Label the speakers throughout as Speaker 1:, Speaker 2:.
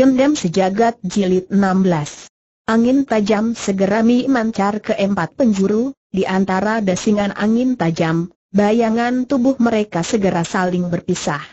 Speaker 1: Dendam Sejagat Jilid 16 Angin tajam segera mancar ke empat penjuru, di antara desingan angin tajam, bayangan tubuh mereka segera saling berpisah.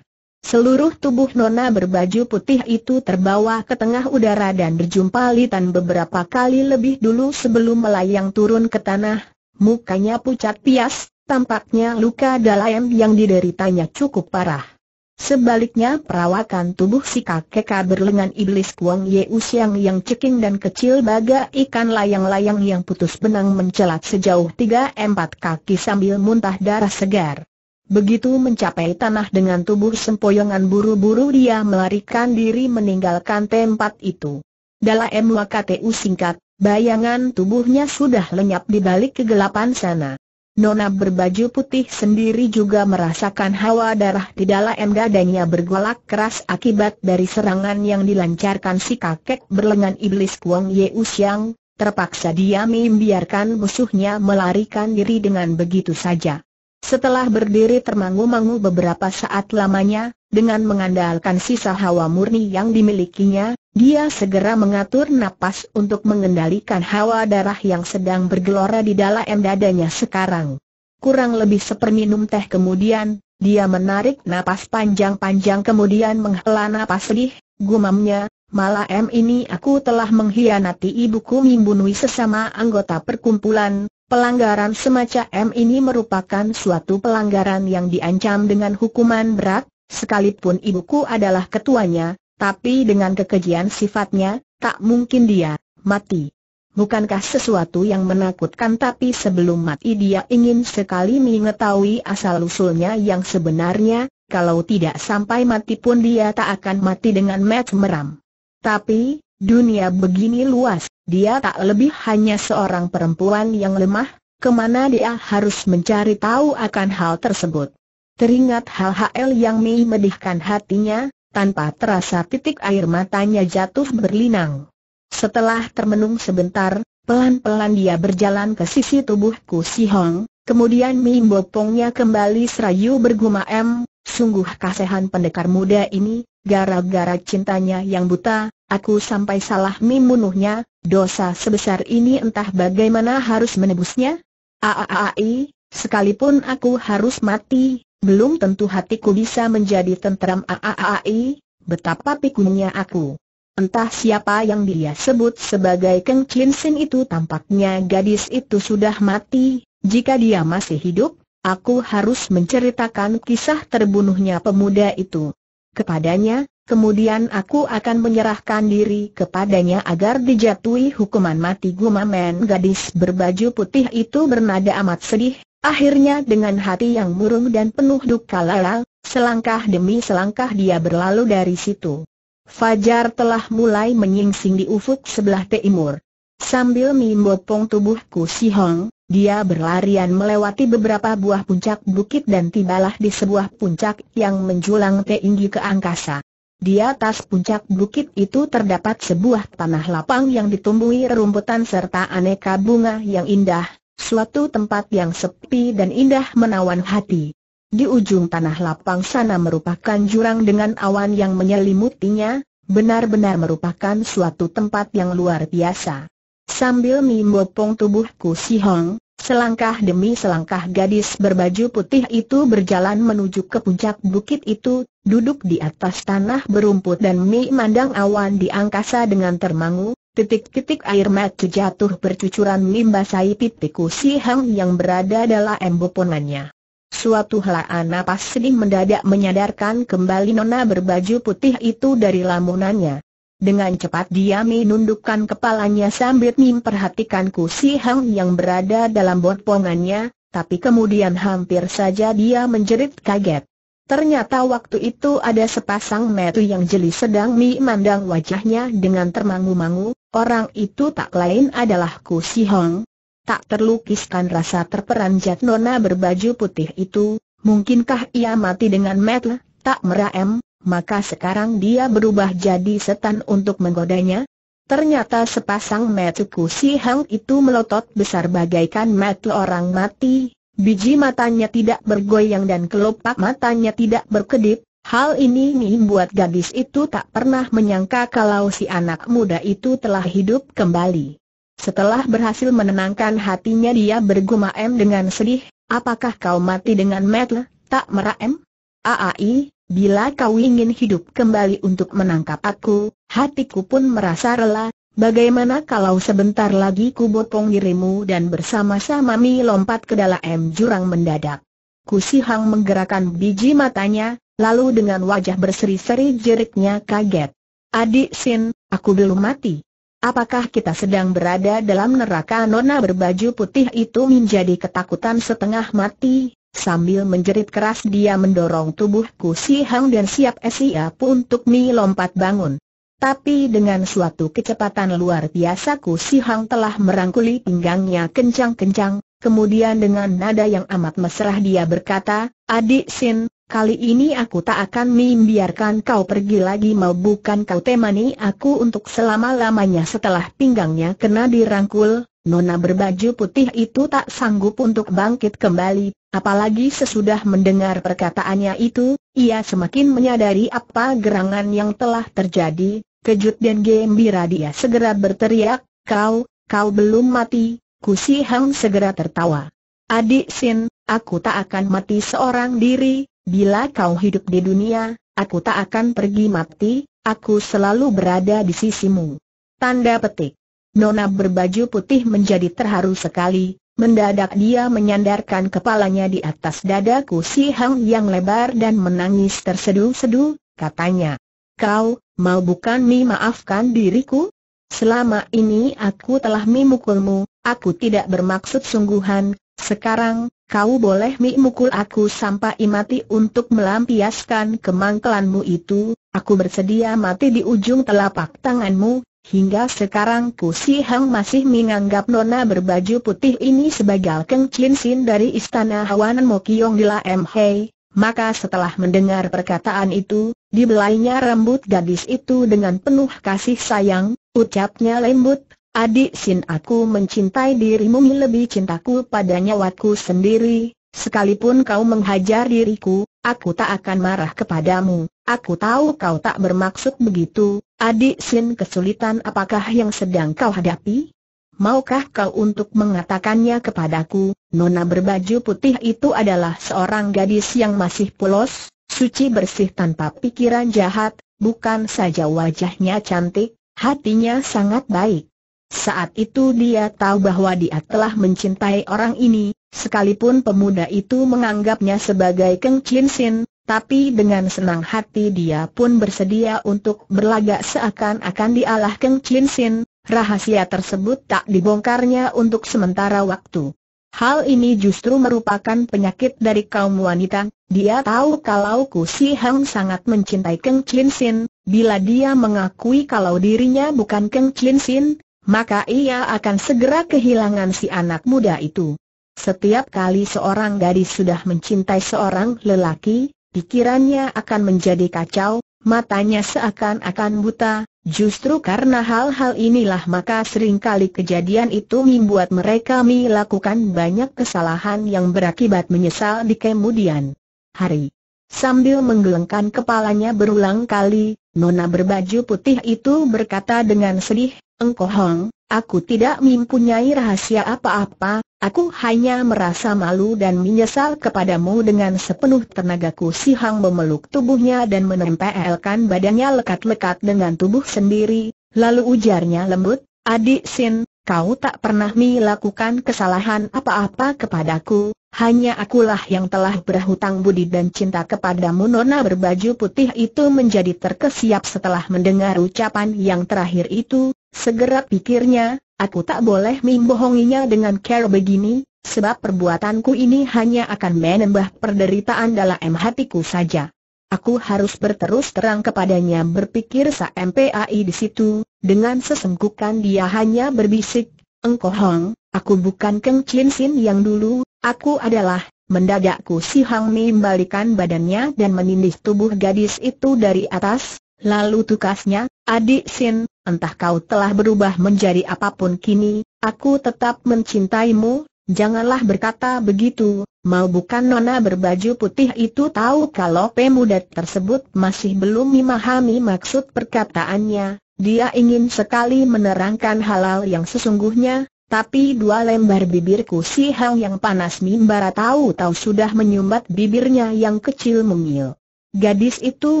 Speaker 1: Seluruh tubuh Nona berbaju putih itu terbawa ke tengah udara dan berjumpa Litan beberapa kali lebih dulu sebelum melayang turun ke tanah, mukanya pucat pias, tampaknya luka dalam yang dideritanya cukup parah. Sebaliknya perawakan tubuh si kakek berlengan iblis Kuang Ye Usiang yang ceking dan kecil baga ikan layang-layang yang putus benang mencelat sejauh 3-4 kaki sambil muntah darah segar. Begitu mencapai tanah dengan tubuh sempoyongan buru-buru dia melarikan diri meninggalkan tempat itu. Dalam waktu singkat, bayangan tubuhnya sudah lenyap di balik kegelapan sana. Nona berbaju putih sendiri juga merasakan hawa darah di dalam dadanya bergolak keras akibat dari serangan yang dilancarkan si kakek berlengan iblis Kuang Ye Usiang, terpaksa dia membiarkan musuhnya melarikan diri dengan begitu saja. Setelah berdiri termangu-mangu beberapa saat lamanya, dengan mengandalkan sisa hawa murni yang dimilikinya, dia segera mengatur napas untuk mengendalikan hawa darah yang sedang bergelora di dalam dadanya sekarang. Kurang lebih seperminum teh kemudian, dia menarik napas panjang-panjang kemudian menghela napas sedih, gumamnya, malam ini aku telah mengkhianati ibuku membunuh sesama anggota perkumpulan, Pelanggaran semacam ini merupakan suatu pelanggaran yang diancam dengan hukuman berat, sekalipun ibuku adalah ketuanya, tapi dengan kekejian sifatnya, tak mungkin dia mati. Bukankah sesuatu yang menakutkan tapi sebelum mati dia ingin sekali mengetahui asal-usulnya yang sebenarnya, kalau tidak sampai mati pun dia tak akan mati dengan match meram. Tapi, Dunia begini luas, dia tak lebih hanya seorang perempuan yang lemah, kemana dia harus mencari tahu akan hal tersebut. Teringat hal-hal yang memedihkan hatinya, tanpa terasa titik air matanya jatuh berlinang. Setelah termenung sebentar, pelan-pelan dia berjalan ke sisi tubuhku, Si Hong, kemudian mimbopongnya kembali serayu bergumam, sungguh kasihan pendekar muda ini, Gara-gara cintanya yang buta, aku sampai salah membunuhnya, dosa sebesar ini entah bagaimana harus menebusnya? Aaai, sekalipun aku harus mati, belum tentu hatiku bisa menjadi tentram. aaai, betapa pikunnya aku. Entah siapa yang dia sebut sebagai Keng Chin Sin itu tampaknya gadis itu sudah mati, jika dia masih hidup, aku harus menceritakan kisah terbunuhnya pemuda itu kepadanya, kemudian aku akan menyerahkan diri kepadanya agar dijatuhi hukuman mati gumamen gadis berbaju putih itu bernada amat sedih, akhirnya dengan hati yang murung dan penuh duka lala, selangkah demi selangkah dia berlalu dari situ. Fajar telah mulai menyingsing di ufuk sebelah timur. Sambil mimbopong tubuhku si Hong, dia berlarian melewati beberapa buah puncak bukit dan tibalah di sebuah puncak yang menjulang tinggi ke angkasa. Di atas puncak bukit itu terdapat sebuah tanah lapang yang ditumbuhi rerumputan serta aneka bunga yang indah, suatu tempat yang sepi dan indah menawan hati. Di ujung tanah lapang sana merupakan jurang dengan awan yang menyelimutinya, benar-benar merupakan suatu tempat yang luar biasa. Sambil membopong tubuhku si Hong, selangkah demi selangkah gadis berbaju putih itu berjalan menuju ke puncak bukit itu, duduk di atas tanah berumput dan mi mandang awan di angkasa dengan termangu, Titik-titik air mata jatuh bercucuran membasahi pipiku si Hong yang berada dalam embopongannya. Suatu helaan napas sedih mendadak menyadarkan kembali nona berbaju putih itu dari lamunannya. Dengan cepat dia menundukkan kepalanya sambil memperhatikan si Hang yang berada dalam botpongannya, tapi kemudian hampir saja dia menjerit kaget. Ternyata waktu itu ada sepasang metu yang jeli sedang memandang wajahnya dengan termangu-mangu, orang itu tak lain adalah ku si Hong. Tak terlukiskan rasa terperanjat nona berbaju putih itu, mungkinkah ia mati dengan metu, tak meraem, maka sekarang dia berubah jadi setan untuk menggodanya? Ternyata sepasang mata kusi Hang itu melotot besar bagaikan mata orang mati, biji matanya tidak bergoyang dan kelopak matanya tidak berkedip, Hal ini membuat gadis itu tak pernah menyangka kalau si anak muda itu telah hidup kembali. Setelah berhasil menenangkan hatinya dia bergumam dengan sedih, apakah kau mati dengan metel, tak meraem? Aai, Bila kau ingin hidup kembali untuk menangkap aku, hatiku pun merasa rela, bagaimana kalau sebentar lagi ku botong dirimu dan bersama-sama mi lompat ke dalam jurang mendadak. Kusihang menggerakkan biji matanya, lalu dengan wajah berseri-seri jeriknya kaget. Adik Sin, aku belum mati. Apakah kita sedang berada dalam neraka nona berbaju putih itu menjadi ketakutan setengah mati, Sambil menjerit keras dia mendorong tubuhku si Hang dan siap siap untuk mi lompat bangun. Tapi dengan suatu kecepatan luar biasa Ku Si Hang telah merangkuli pinggangnya kencang-kencang, kemudian dengan nada yang amat mesra dia berkata, Adik Sin, kali ini aku tak akan membiarkan kau pergi lagi mau bukan kau temani aku untuk selama-lamanya setelah pinggangnya kena dirangkul, Nona berbaju putih itu tak sanggup untuk bangkit kembali, apalagi sesudah mendengar perkataannya itu, ia semakin menyadari apa gerangan yang telah terjadi, kejut dan gembira dia segera berteriak, kau, kau belum mati, Si Hang segera tertawa. Adik Sin, aku tak akan mati seorang diri, bila kau hidup di dunia, aku tak akan pergi mati, aku selalu berada di sisimu. Tanda petik. Nona berbaju putih menjadi terharu sekali, mendadak dia menyandarkan kepalanya di atas dada si Hang yang lebar dan menangis tersedu sedu katanya. Kau, mau bukan mi maafkan diriku? Selama ini aku telah mi mukulmu, aku tidak bermaksud sungguhan, sekarang, kau boleh mi mukul aku sampai mati untuk melampiaskan kemangkelanmu itu, aku bersedia mati di ujung telapak tanganmu, Hingga sekarang Ku Si Hang masih menganggap nona berbaju putih ini sebagai Keng Chin Sin dari Istana Hawanan Mokyong di M. Hei, maka setelah mendengar perkataan itu, dibelainya rambut gadis itu dengan penuh kasih sayang, ucapnya lembut, adik Sin aku mencintai dirimu lebih cintaku pada nyawaku sendiri, sekalipun kau menghajar diriku, Aku tak akan marah kepadamu, aku tahu kau tak bermaksud begitu, adik Sin kesulitan apakah yang sedang kau hadapi? Maukah kau untuk mengatakannya kepadaku, nona berbaju putih itu adalah seorang gadis yang masih polos, suci bersih tanpa pikiran jahat, bukan saja wajahnya cantik, hatinya sangat baik. Saat itu dia tahu bahwa dia telah mencintai orang ini, sekalipun pemuda itu menganggapnya sebagai Keng Chin Sin, tapi dengan senang hati dia pun bersedia untuk berlagak seakan-akan dialah Keng Chin Sin, rahasia tersebut tak dibongkarnya untuk sementara waktu. Hal ini justru merupakan penyakit dari kaum wanita, dia tahu kalau Ku Si Hang sangat mencintai Keng Chin Sin, bila dia mengakui kalau dirinya bukan Keng Chin Sin, maka ia akan segera kehilangan si anak muda itu. Setiap kali seorang gadis sudah mencintai seorang lelaki, pikirannya akan menjadi kacau, matanya seakan-akan buta, justru karena hal-hal inilah maka seringkali kejadian itu membuat mereka melakukan banyak kesalahan yang berakibat menyesal di kemudian hari. Sambil menggelengkan kepalanya berulang kali, Nona berbaju putih itu berkata dengan sedih, Engkau Hong, aku tidak mempunyai rahasia apa-apa, aku hanya merasa malu dan menyesal kepadamu dengan sepenuh tenagaku Si Hang memeluk tubuhnya dan menempelkan badannya lekat-lekat dengan tubuh sendiri, lalu ujarnya lembut, Adik Sin, kau tak pernah melakukan kesalahan apa-apa kepadaku, hanya akulah yang telah berhutang budi dan cinta kepada Nona berbaju putih itu menjadi terkesiap setelah mendengar ucapan yang terakhir itu, segera pikirnya, aku tak boleh membohonginya dengan cara begini, sebab perbuatanku ini hanya akan menambah perderitaan dalam hatiku saja. Aku harus berterus terang kepadanya berpikir sa MPAI di situ, dengan sesenggukan dia hanya berbisik, Engkohong, aku bukan Keng Chin Sin yang dulu, Aku adalah, mendadakku si Hang Mi membalikan badannya dan menindih tubuh gadis itu dari atas, lalu tukasnya, adik Sin, entah kau telah berubah menjadi apapun kini, aku tetap mencintaimu, janganlah berkata begitu, mau bukan nona berbaju putih itu tahu kalau pemuda tersebut masih belum memahami maksud perkataannya, dia ingin sekali menerangkan halal yang sesungguhnya, tapi dua lembar bibirku si Hang yang panas mimbara tahu-tahu sudah menyumbat bibirnya yang kecil mungil. Gadis itu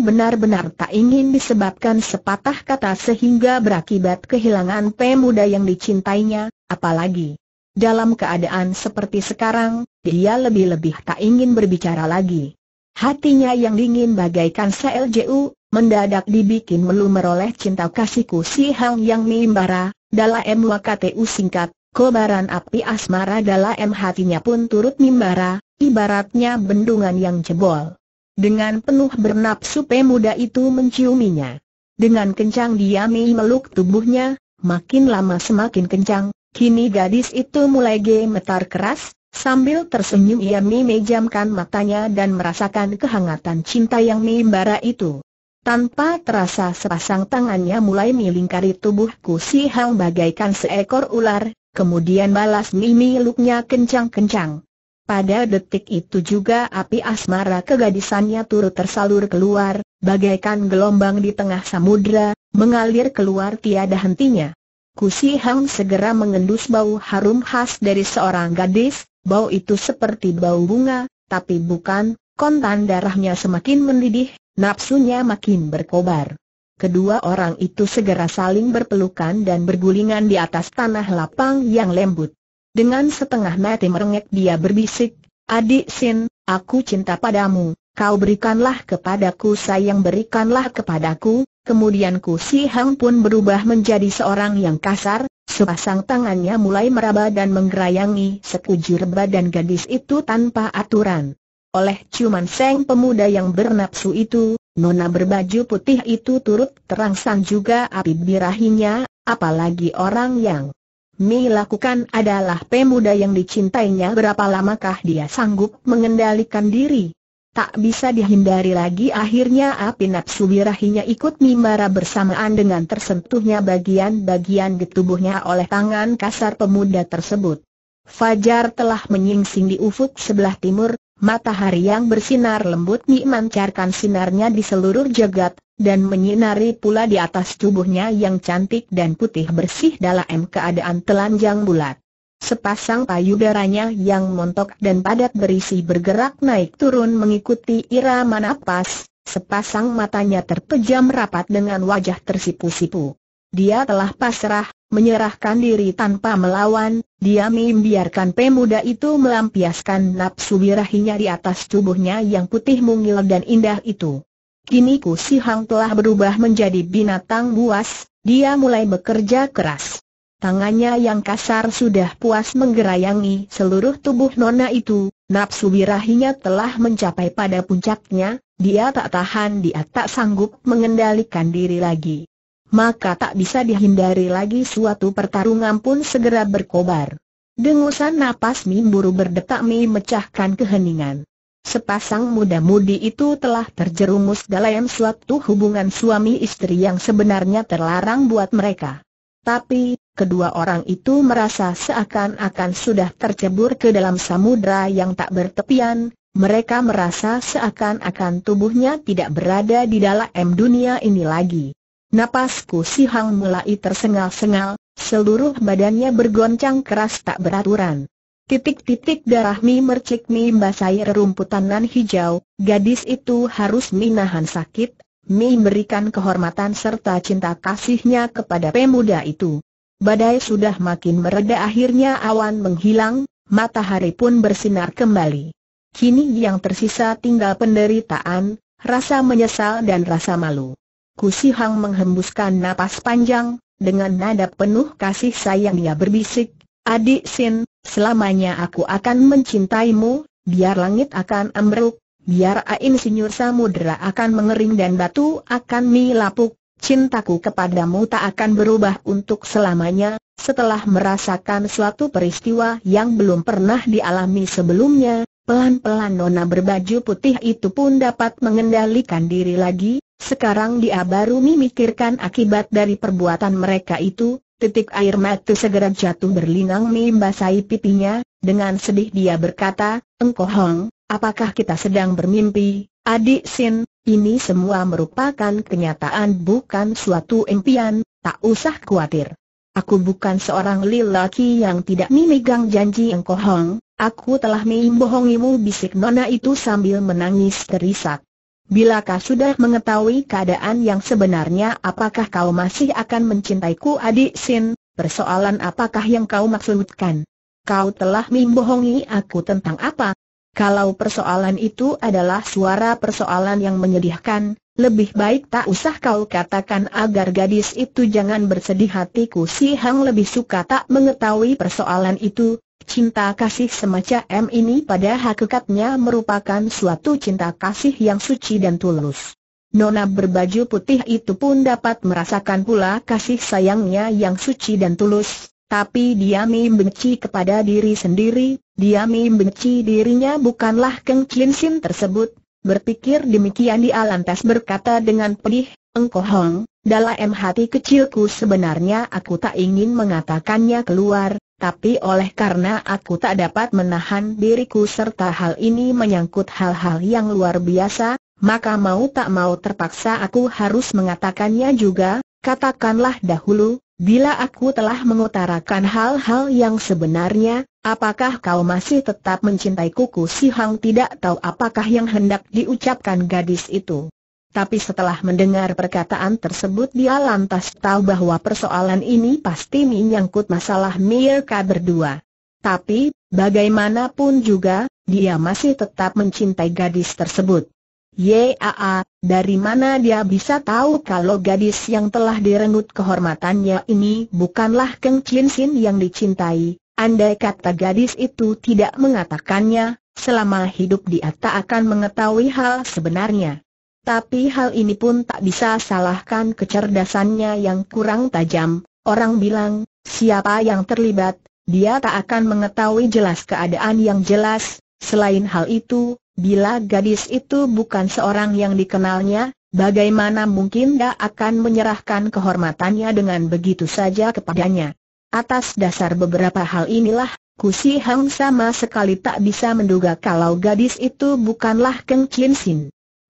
Speaker 1: benar-benar tak ingin disebabkan sepatah kata sehingga berakibat kehilangan pemuda yang dicintainya, apalagi dalam keadaan seperti sekarang, dia lebih-lebih tak ingin berbicara lagi. Hatinya yang dingin bagaikan selju, mendadak dibikin melu meroleh cinta kasihku si Hang Yang Mimbara, Dalam M Wakateu singkat, kobaran api asmara dalam hatinya pun turut mimbara, ibaratnya bendungan yang jebol. Dengan penuh bernapsu pemuda itu menciuminya. Dengan kencang dia meluk tubuhnya, makin lama semakin kencang, kini gadis itu mulai gemetar keras, Sambil tersenyum ia memejamkan matanya dan merasakan kehangatan cinta yang mimbara itu. Tanpa terasa sepasang tangannya mulai melingkari tubuhku si Hang bagaikan seekor ular, kemudian balas mimi luknya kencang-kencang. Pada detik itu juga api asmara kegadisannya turut tersalur keluar, bagaikan gelombang di tengah samudra, mengalir keluar tiada hentinya. Kusi Hang segera mengendus bau harum khas dari seorang gadis, bau itu seperti bau bunga, tapi bukan, kontan darahnya semakin mendidih, Napsunya makin berkobar. Kedua orang itu segera saling berpelukan dan bergulingan di atas tanah lapang yang lembut. Dengan setengah mati merengek dia berbisik, Adik Sin, aku cinta padamu, kau berikanlah kepadaku sayang berikanlah kepadaku, kemudian Ku Si Hang pun berubah menjadi seorang yang kasar, sepasang tangannya mulai meraba dan menggerayangi sekujur badan gadis itu tanpa aturan. Oleh ciuman seng pemuda yang bernapsu itu, nona berbaju putih itu turut terangsang juga api birahinya, apalagi orang yang Mi lakukan adalah pemuda yang dicintainya berapa lamakah dia sanggup mengendalikan diri. Tak bisa dihindari lagi akhirnya api nafsu birahinya ikut mimbara bersamaan dengan tersentuhnya bagian-bagian di tubuhnya oleh tangan kasar pemuda tersebut. Fajar telah menyingsing di ufuk sebelah timur, matahari yang bersinar lembut memancarkan sinarnya di seluruh jagat, dan menyinari pula di atas tubuhnya yang cantik dan putih bersih dalam keadaan telanjang bulat. Sepasang payudaranya yang montok dan padat berisi bergerak naik turun mengikuti irama napas, sepasang matanya terpejam rapat dengan wajah tersipu-sipu. Dia telah pasrah, menyerahkan diri tanpa melawan, dia membiarkan pemuda itu melampiaskan nafsu birahinya di atas tubuhnya yang putih mungil dan indah itu. Kini Ku Si Hang telah berubah menjadi binatang buas, dia mulai bekerja keras. Tangannya yang kasar sudah puas menggerayangi seluruh tubuh nona itu, nafsu birahinya telah mencapai pada puncaknya, dia tak tahan dia tak sanggup mengendalikan diri lagi maka tak bisa dihindari lagi suatu pertarungan pun segera berkobar. Dengusan napas Mimburu buru berdetak Mim mecahkan keheningan. Sepasang muda-mudi itu telah terjerumus dalam suatu hubungan suami istri yang sebenarnya terlarang buat mereka. Tapi, kedua orang itu merasa seakan-akan sudah tercebur ke dalam samudra yang tak bertepian, mereka merasa seakan-akan tubuhnya tidak berada di dalam dunia ini lagi. Napasku si Hang mulai tersengal-sengal, seluruh badannya bergoncang keras tak beraturan. Titik-titik darah mi mercik mi basahi rerumputan nan hijau, gadis itu harus minahan sakit, mi berikan kehormatan serta cinta kasihnya kepada pemuda itu. Badai sudah makin mereda akhirnya awan menghilang, matahari pun bersinar kembali. Kini yang tersisa tinggal penderitaan, rasa menyesal dan rasa malu. Kusi Hang menghembuskan napas panjang, dengan nada penuh kasih sayang dia berbisik, Adik Sin, selamanya aku akan mencintaimu, biar langit akan ambruk, biar ain sinyur samudera akan mengering dan batu akan milapuk, cintaku kepadamu tak akan berubah untuk selamanya, setelah merasakan suatu peristiwa yang belum pernah dialami sebelumnya, Pelan-pelan nona berbaju putih itu pun dapat mengendalikan diri lagi, sekarang dia baru memikirkan akibat dari perbuatan mereka itu, titik air mata segera jatuh berlinang membasahi pipinya, dengan sedih dia berkata, Engkau Hong, apakah kita sedang bermimpi, adik Sin, ini semua merupakan kenyataan bukan suatu impian, tak usah khawatir. Aku bukan seorang lelaki yang tidak memegang janji Engkau Hong, Aku telah membohongimu bisik nona itu sambil menangis terisak. kau sudah mengetahui keadaan yang sebenarnya apakah kau masih akan mencintaiku adik Sin, persoalan apakah yang kau maksudkan? Kau telah membohongi aku tentang apa? Kalau persoalan itu adalah suara persoalan yang menyedihkan, lebih baik tak usah kau katakan agar gadis itu jangan bersedih hatiku si Hang lebih suka tak mengetahui persoalan itu, Cinta kasih semacam ini pada hakikatnya merupakan suatu cinta kasih yang suci dan tulus. Nona berbaju putih itu pun dapat merasakan pula kasih sayangnya yang suci dan tulus, tapi dia membenci kepada diri sendiri, dia membenci dirinya bukanlah Keng Chin Sin tersebut. Berpikir demikian dia lantas berkata dengan pedih, engkohong. Hong, dalam hati kecilku sebenarnya aku tak ingin mengatakannya keluar, tapi oleh karena aku tak dapat menahan diriku serta hal ini menyangkut hal-hal yang luar biasa, maka mau tak mau terpaksa aku harus mengatakannya juga, katakanlah dahulu, bila aku telah mengutarakan hal-hal yang sebenarnya, apakah kau masih tetap mencintai kuku si Hang tidak tahu apakah yang hendak diucapkan gadis itu tapi setelah mendengar perkataan tersebut dia lantas tahu bahwa persoalan ini pasti menyangkut masalah mereka berdua. Tapi, bagaimanapun juga, dia masih tetap mencintai gadis tersebut. Yaa, dari mana dia bisa tahu kalau gadis yang telah direnggut kehormatannya ini bukanlah Keng Chin Sin yang dicintai? Andai kata gadis itu tidak mengatakannya, selama hidup dia tak akan mengetahui hal sebenarnya. Tapi hal ini pun tak bisa salahkan kecerdasannya yang kurang tajam. Orang bilang, siapa yang terlibat, dia tak akan mengetahui jelas keadaan yang jelas. Selain hal itu, bila gadis itu bukan seorang yang dikenalnya, bagaimana mungkin dia akan menyerahkan kehormatannya dengan begitu saja kepadanya. Atas dasar beberapa hal inilah, Kusi Hang sama sekali tak bisa menduga kalau gadis itu bukanlah Keng Chin Sin.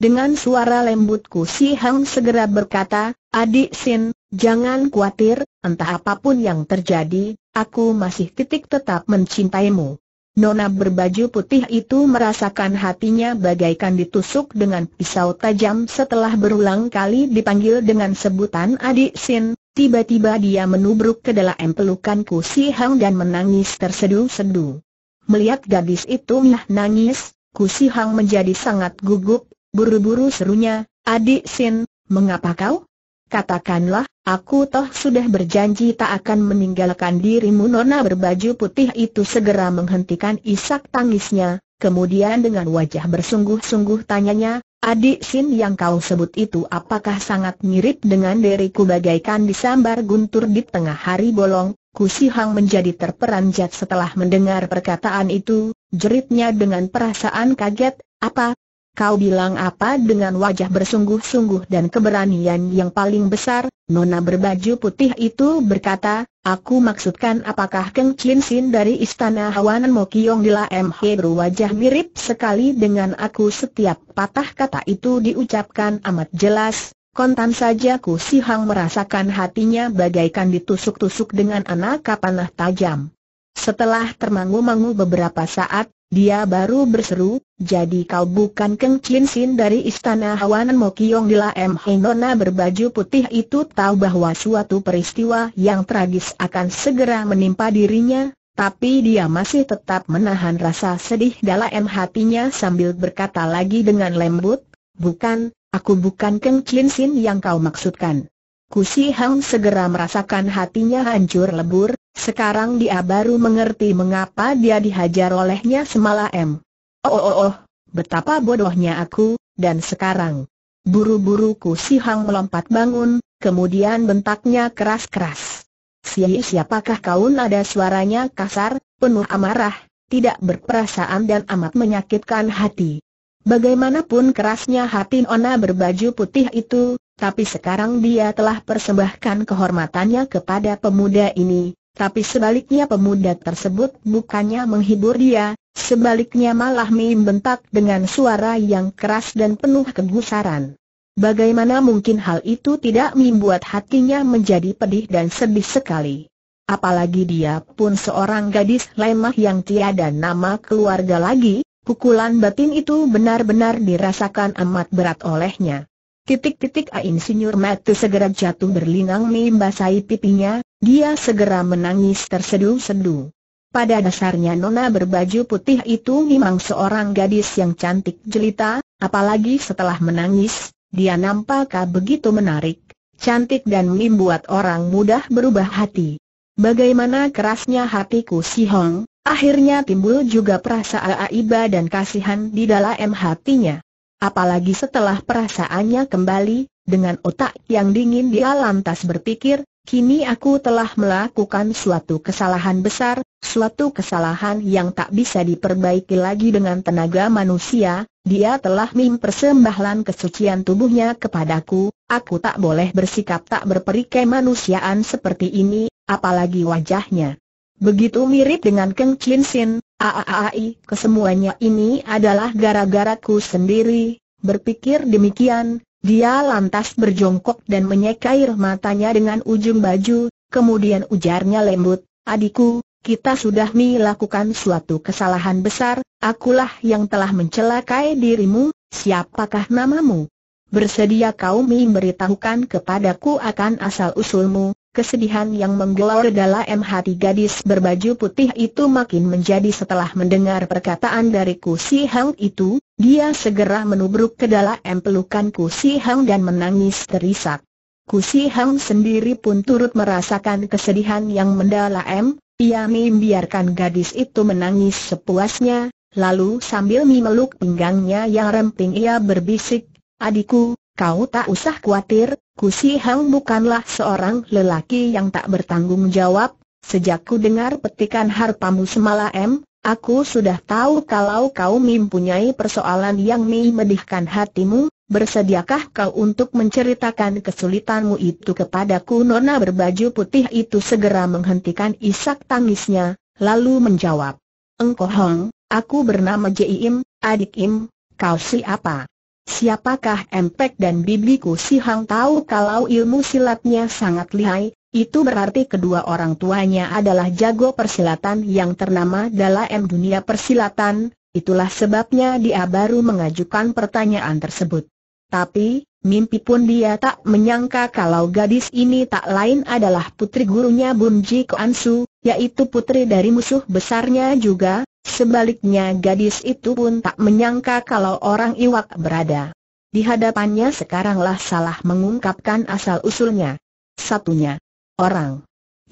Speaker 1: Dengan suara lembut Ku Si Hang segera berkata, Adik Sin, jangan khawatir, entah apapun yang terjadi, aku masih titik tetap mencintaimu. Nona berbaju putih itu merasakan hatinya bagaikan ditusuk dengan pisau tajam setelah berulang kali dipanggil dengan sebutan adik Sin, tiba-tiba dia menubruk ke dalam pelukan Ku Si Hang dan menangis terseduh-seduh. Melihat gadis itu menangis, nangis, Ku Si Hang menjadi sangat gugup, Buru-buru serunya, adik Sin, mengapa kau? Katakanlah, aku toh sudah berjanji tak akan meninggalkan dirimu Nona berbaju putih itu segera menghentikan isak tangisnya, kemudian dengan wajah bersungguh-sungguh tanyanya, adik Sin yang kau sebut itu apakah sangat mirip dengan diriku bagaikan disambar guntur di tengah hari bolong, Kusihang menjadi terperanjat setelah mendengar perkataan itu, jeritnya dengan perasaan kaget, apa, Kau bilang apa dengan wajah bersungguh-sungguh dan keberanian yang paling besar, Nona berbaju putih itu berkata, Aku maksudkan apakah Keng Chin Sin dari Istana Hawanan Mokiong di M He berwajah mirip sekali dengan aku setiap patah kata itu diucapkan amat jelas, kontan saja ku si Hang merasakan hatinya bagaikan ditusuk-tusuk dengan anak kapanah tajam. Setelah termangu-mangu beberapa saat, dia baru berseru, jadi kau bukan Keng Chin Sin dari istana Hawanan Mokiong Dila M. Nona berbaju putih itu tahu bahwa suatu peristiwa yang tragis akan segera menimpa dirinya, tapi dia masih tetap menahan rasa sedih dalam hatinya sambil berkata lagi dengan lembut, Bukan, aku bukan Keng Chin Sin yang kau maksudkan. Kusi Hang segera merasakan hatinya hancur lebur, sekarang dia baru mengerti mengapa dia dihajar olehnya semalam. Oh oh oh, oh betapa bodohnya aku, dan sekarang. Buru-buru Ku Si Hang melompat bangun, kemudian bentaknya keras-keras. Si siapakah kau nada suaranya kasar, penuh amarah, tidak berperasaan dan amat menyakitkan hati. Bagaimanapun kerasnya hati Nona berbaju putih itu, tapi sekarang dia telah persembahkan kehormatannya kepada pemuda ini, tapi sebaliknya pemuda tersebut bukannya menghibur dia, sebaliknya malah membentak dengan suara yang keras dan penuh kegusaran. Bagaimana mungkin hal itu tidak membuat hatinya menjadi pedih dan sedih sekali. Apalagi dia pun seorang gadis lemah yang tiada nama keluarga lagi, pukulan batin itu benar-benar dirasakan amat berat olehnya. Titik-titik Insinyur Matu segera jatuh berlinang membasahi pipinya, dia segera menangis terseduh sedu Pada dasarnya Nona berbaju putih itu memang seorang gadis yang cantik jelita, apalagi setelah menangis, dia nampak begitu menarik, cantik dan membuat orang mudah berubah hati. Bagaimana kerasnya hatiku si Hong, akhirnya timbul juga perasaan iba dan kasihan di dalam hatinya. Apalagi setelah perasaannya kembali, dengan otak yang dingin dia lantas berpikir, kini aku telah melakukan suatu kesalahan besar, suatu kesalahan yang tak bisa diperbaiki lagi dengan tenaga manusia, dia telah mempersembahkan kesucian tubuhnya kepadaku, aku tak boleh bersikap tak berperikai manusiaan seperti ini, apalagi wajahnya. Begitu mirip dengan Keng Chin Sin, aaai, kesemuanya ini adalah gara-garaku sendiri, berpikir demikian, dia lantas berjongkok dan menyekair matanya dengan ujung baju, kemudian ujarnya lembut, adikku, kita sudah melakukan suatu kesalahan besar, akulah yang telah mencelakai dirimu, siapakah namamu? Bersedia kau memberitahukan kepadaku akan asal-usulmu, Kesedihan yang menggelor dalam hati gadis berbaju putih itu makin menjadi setelah mendengar perkataan dari Kusi Hang itu, dia segera menubruk ke dalam pelukan Kusi Hang dan menangis terisak. Kusi Hang sendiri pun turut merasakan kesedihan yang mendalam, ia membiarkan gadis itu menangis sepuasnya, lalu sambil memeluk pinggangnya yang remping ia berbisik, adikku, Kau tak usah khawatir, Kusi Hang bukanlah seorang lelaki yang tak bertanggung jawab. Sejak ku dengar petikan harpamu semalam, aku sudah tahu kalau kau mempunyai persoalan yang memedihkan hatimu. Bersediakah kau untuk menceritakan kesulitanmu itu kepadaku? Nona berbaju putih itu segera menghentikan isak tangisnya, lalu menjawab. Engkau Hong, aku bernama Jim, adik Im, kau siapa? Siapakah Empek dan bibiku si Hang tahu kalau ilmu silatnya sangat lihai, itu berarti kedua orang tuanya adalah jago persilatan yang ternama dalam dunia persilatan, itulah sebabnya dia baru mengajukan pertanyaan tersebut. Tapi, mimpi pun dia tak menyangka kalau gadis ini tak lain adalah putri gurunya Bun Ji Koansu, yaitu putri dari musuh besarnya juga, Sebaliknya gadis itu pun tak menyangka kalau orang Iwak berada di hadapannya sekaranglah salah mengungkapkan asal-usulnya. Satunya, orang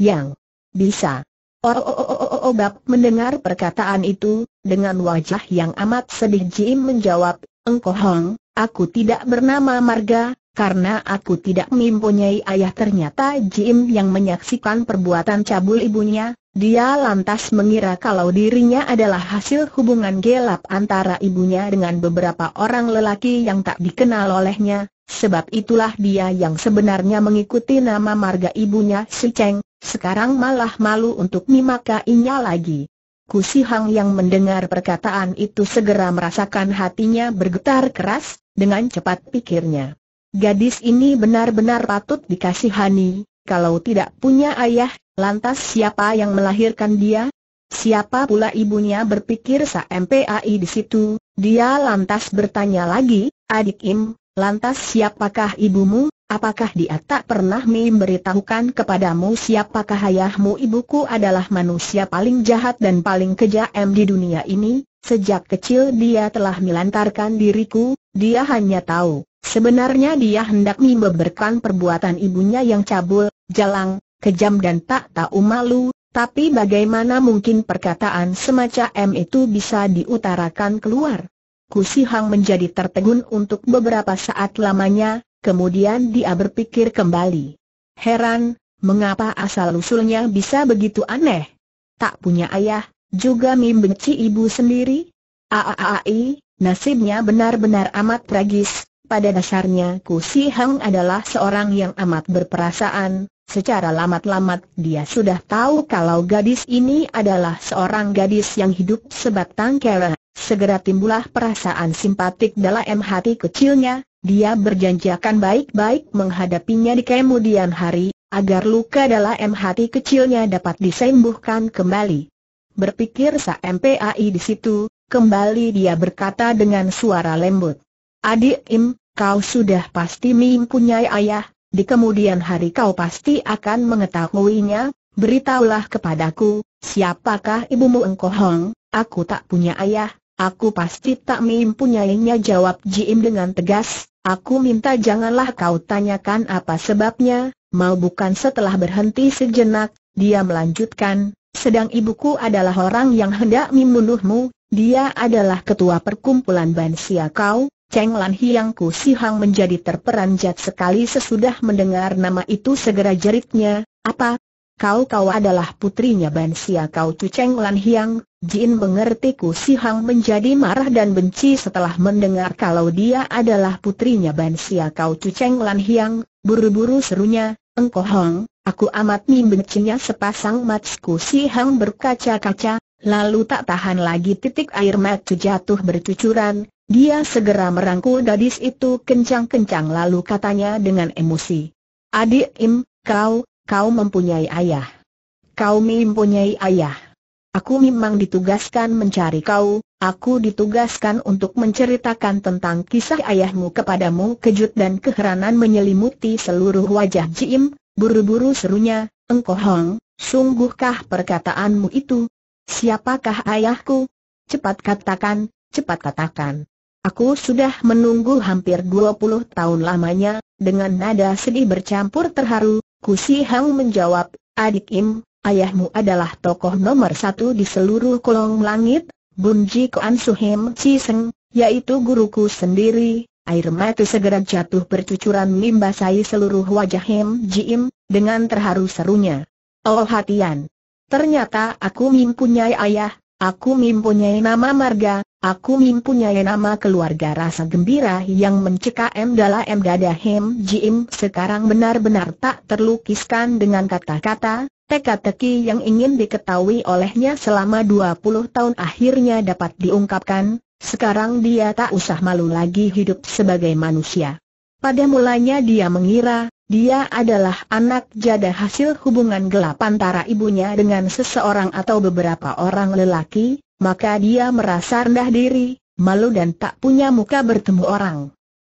Speaker 1: yang bisa Oh, oh, oh, oh, oh, oh, bab mendengar perkataan itu, dengan wajah yang amat sedih Jim menjawab, Engkau Hong, aku tidak bernama Marga, karena aku tidak mempunyai ayah ternyata Jim yang menyaksikan perbuatan cabul ibunya, dia lantas mengira kalau dirinya adalah hasil hubungan gelap antara ibunya dengan beberapa orang lelaki yang tak dikenal olehnya, sebab itulah dia yang sebenarnya mengikuti nama marga ibunya Si Cheng, sekarang malah malu untuk memakainya lagi. Kusi Hang yang mendengar perkataan itu segera merasakan hatinya bergetar keras, dengan cepat pikirnya. Gadis ini benar-benar patut dikasihani, kalau tidak punya ayah, lantas siapa yang melahirkan dia? Siapa pula ibunya berpikir MPAI di situ, dia lantas bertanya lagi, adik Im, lantas siapakah ibumu, apakah dia tak pernah memberitahukan kepadamu siapakah ayahmu ibuku adalah manusia paling jahat dan paling kejam di dunia ini? Sejak kecil dia telah melantarkan diriku, dia hanya tahu, sebenarnya dia hendak membeberkan perbuatan ibunya yang cabul, jalang, kejam dan tak tahu malu, tapi bagaimana mungkin perkataan semacam itu bisa diutarakan keluar? Kusihang menjadi tertegun untuk beberapa saat lamanya, kemudian dia berpikir kembali. Heran, mengapa asal-usulnya bisa begitu aneh? Tak punya ayah, juga membenci ibu sendiri? Aaai, nasibnya benar-benar amat tragis. Pada dasarnya Ku Si Hang adalah seorang yang amat berperasaan, secara lamat-lamat dia sudah tahu kalau gadis ini adalah seorang gadis yang hidup sebatang kara. Segera timbullah perasaan simpatik dalam hati kecilnya, dia berjanji akan baik-baik menghadapinya di kemudian hari, agar luka dalam hati kecilnya dapat disembuhkan kembali. Berpikir Sa di situ, kembali dia berkata dengan suara lembut. Adik Im, kau sudah pasti mempunyai ayah, di kemudian hari kau pasti akan mengetahuinya, beritahulah kepadaku, siapakah ibumu engkau Hong, aku tak punya ayah, aku pasti tak mempunyainya jawab Ji Im dengan tegas, aku minta janganlah kau tanyakan apa sebabnya, mau bukan setelah berhenti sejenak, dia melanjutkan, sedang ibuku adalah orang yang hendak membunuhmu, dia adalah ketua perkumpulan Bansia kau, Cheng Lan Hiang Ku Si menjadi terperanjat sekali sesudah mendengar nama itu segera jeritnya, apa? Kau kau adalah putrinya Bansia kau Cu Cheng Lan Hiang, Jin mengerti Ku sihang menjadi marah dan benci setelah mendengar kalau dia adalah putrinya Bansia kau Cu Cheng Lan Hiang, buru-buru serunya, engkau Hong, Aku amat membencinya sepasang matsku si Hang berkaca-kaca, lalu tak tahan lagi titik air mata jatuh bercucuran, dia segera merangkul gadis itu kencang-kencang lalu katanya dengan emosi. Adik Im, kau, kau mempunyai ayah. Kau mempunyai ayah. Aku memang ditugaskan mencari kau, aku ditugaskan untuk menceritakan tentang kisah ayahmu kepadamu Kejut dan keheranan menyelimuti seluruh wajah Jim, Buru-buru serunya, engkau Hong, sungguhkah perkataanmu itu? Siapakah ayahku? Cepat katakan, cepat katakan. Aku sudah menunggu hampir 20 tahun lamanya, dengan nada sedih bercampur terharu, Kusi Hang menjawab, adik Im, ayahmu adalah tokoh nomor satu di seluruh kolong langit, Bunji Koan Suhem Ciseng, yaitu guruku sendiri, air mata segera jatuh bercucuran membasahi seluruh wajah Hem Jim, dengan terharu serunya. Oh hatian! Ternyata aku mempunyai ayah, aku mempunyai nama marga, aku mempunyai nama keluarga rasa gembira yang mencekam dalam dada Hem Jim sekarang benar-benar tak terlukiskan dengan kata-kata, teka-teki yang ingin diketahui olehnya selama 20 tahun akhirnya dapat diungkapkan, sekarang dia tak usah malu lagi hidup sebagai manusia. Pada mulanya dia mengira, dia adalah anak jada hasil hubungan gelap antara ibunya dengan seseorang atau beberapa orang lelaki, maka dia merasa rendah diri, malu dan tak punya muka bertemu orang.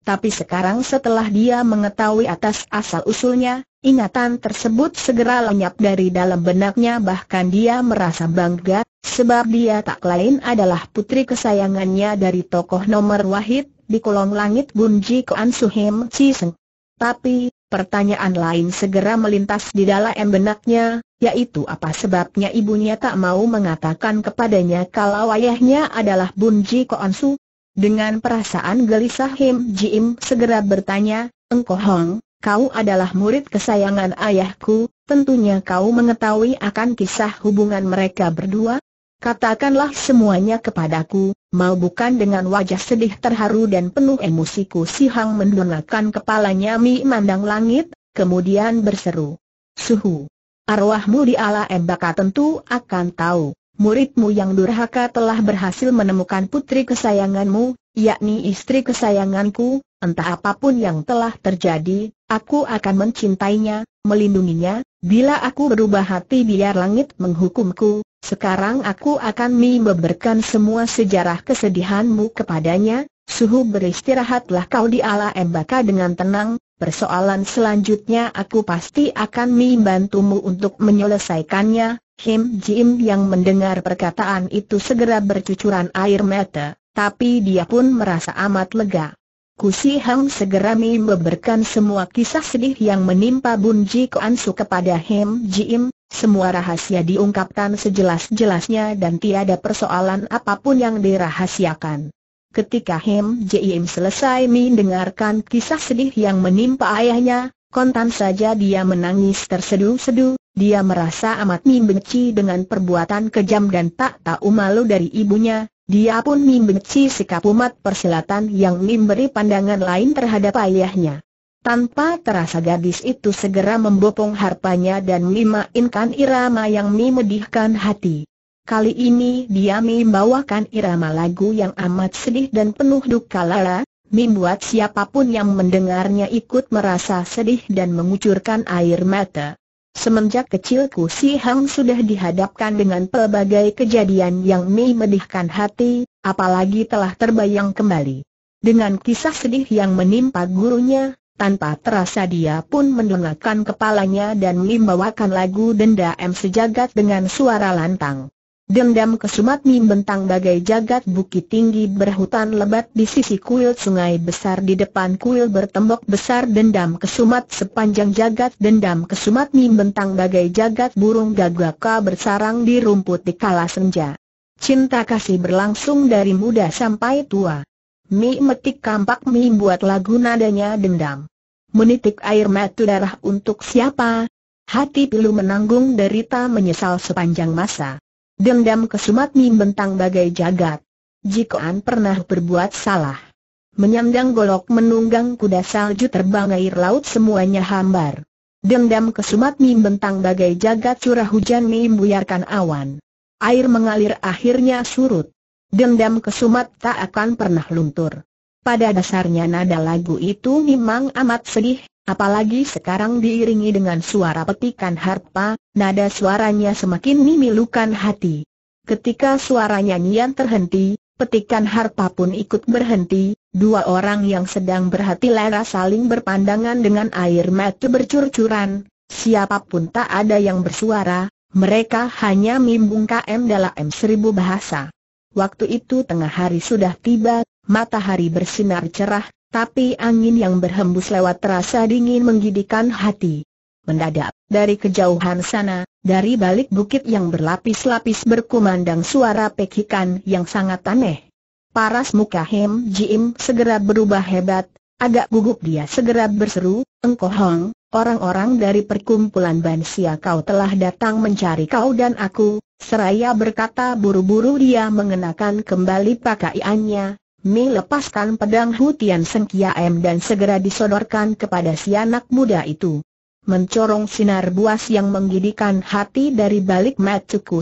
Speaker 1: Tapi sekarang setelah dia mengetahui atas asal-usulnya, ingatan tersebut segera lenyap dari dalam benaknya bahkan dia merasa bangga, Sebab dia tak lain adalah putri kesayangannya dari tokoh nomor wahid, di kolong langit Bunji Koan Suhem Ciseng. Tapi, pertanyaan lain segera melintas di dalam benaknya, yaitu apa sebabnya ibunya tak mau mengatakan kepadanya kalau ayahnya adalah Bunji Koan Su? Dengan perasaan gelisah Him Jim segera bertanya, Engko Hong, kau adalah murid kesayangan ayahku, tentunya kau mengetahui akan kisah hubungan mereka berdua? Katakanlah semuanya kepadaku, mau bukan dengan wajah sedih terharu dan penuh emosiku si Hang mendongakkan kepalanya mi mandang langit, kemudian berseru. Suhu, arwahmu di ala embaka tentu akan tahu, muridmu yang durhaka telah berhasil menemukan putri kesayanganmu, yakni istri kesayanganku, Entah apapun yang telah terjadi, aku akan mencintainya, melindunginya, bila aku berubah hati biar langit menghukumku, sekarang aku akan membeberkan semua sejarah kesedihanmu kepadanya, suhu beristirahatlah kau di ala embaka dengan tenang, persoalan selanjutnya aku pasti akan membantumu untuk menyelesaikannya, Kim Jim yang mendengar perkataan itu segera bercucuran air mata, tapi dia pun merasa amat lega. Kusi Hang segera membeberkan semua kisah sedih yang menimpa Bun Ji Kuan Su kepada Hem Ji Im, semua rahasia diungkapkan sejelas-jelasnya dan tiada persoalan apapun yang dirahasiakan. Ketika Hem Ji Im selesai mendengarkan kisah sedih yang menimpa ayahnya, kontan saja dia menangis terseduh-seduh, dia merasa amat membenci dengan perbuatan kejam dan tak tahu malu dari ibunya, dia pun membenci sikap umat persilatan yang memberi pandangan lain terhadap ayahnya. Tanpa terasa gadis itu segera membopong harpanya dan memainkan irama yang memedihkan hati. Kali ini dia membawakan irama lagu yang amat sedih dan penuh duka lara, membuat siapapun yang mendengarnya ikut merasa sedih dan mengucurkan air mata. Semenjak kecilku Si Hang sudah dihadapkan dengan pelbagai kejadian yang memedihkan hati, apalagi telah terbayang kembali. Dengan kisah sedih yang menimpa gurunya, tanpa terasa dia pun mendongakkan kepalanya dan membawakan lagu denda M sejagat dengan suara lantang. Dendam kesumat mim bentang bagai jagat bukit tinggi berhutan lebat di sisi kuil sungai besar di depan kuil bertembok besar dendam kesumat sepanjang jagat dendam kesumat mim bentang bagai jagat burung gagaka bersarang di rumput di kala senja. Cinta kasih berlangsung dari muda sampai tua. Mi metik kampak Mi buat lagu nadanya dendam. Menitik air mata darah untuk siapa? Hati pilu menanggung derita menyesal sepanjang masa. Dendam kesumat Mim bentang bagai jagat. Jikoan pernah berbuat salah. Menyandang golok menunggang kuda salju terbang air laut semuanya hambar. Dendam kesumat Mim bentang bagai jagat curah hujan Mim buyarkan awan. Air mengalir akhirnya surut. Dendam kesumat tak akan pernah luntur. Pada dasarnya nada lagu itu memang amat sedih, apalagi sekarang diiringi dengan suara petikan harpa, nada suaranya semakin memilukan hati. Ketika suara nyanyian terhenti, petikan harpa pun ikut berhenti, dua orang yang sedang berhati lera saling berpandangan dengan air mata bercurcuran, siapapun tak ada yang bersuara, mereka hanya mimbung KM dalam seribu bahasa. Waktu itu tengah hari sudah tiba, matahari bersinar cerah, tapi angin yang berhembus lewat terasa dingin menggidikan hati. Mendadak, dari kejauhan sana, dari balik bukit yang berlapis-lapis berkumandang suara pekikan yang sangat aneh. Paras muka Hem Jim segera berubah hebat, agak gugup dia segera berseru, Engkau Hong, orang-orang dari perkumpulan Bansia kau telah datang mencari kau dan aku, seraya berkata buru-buru dia mengenakan kembali pakaiannya, Mi lepaskan pedang Hutian M dan segera disodorkan kepada si anak muda itu. Mencorong sinar buas yang menggidikan hati dari balik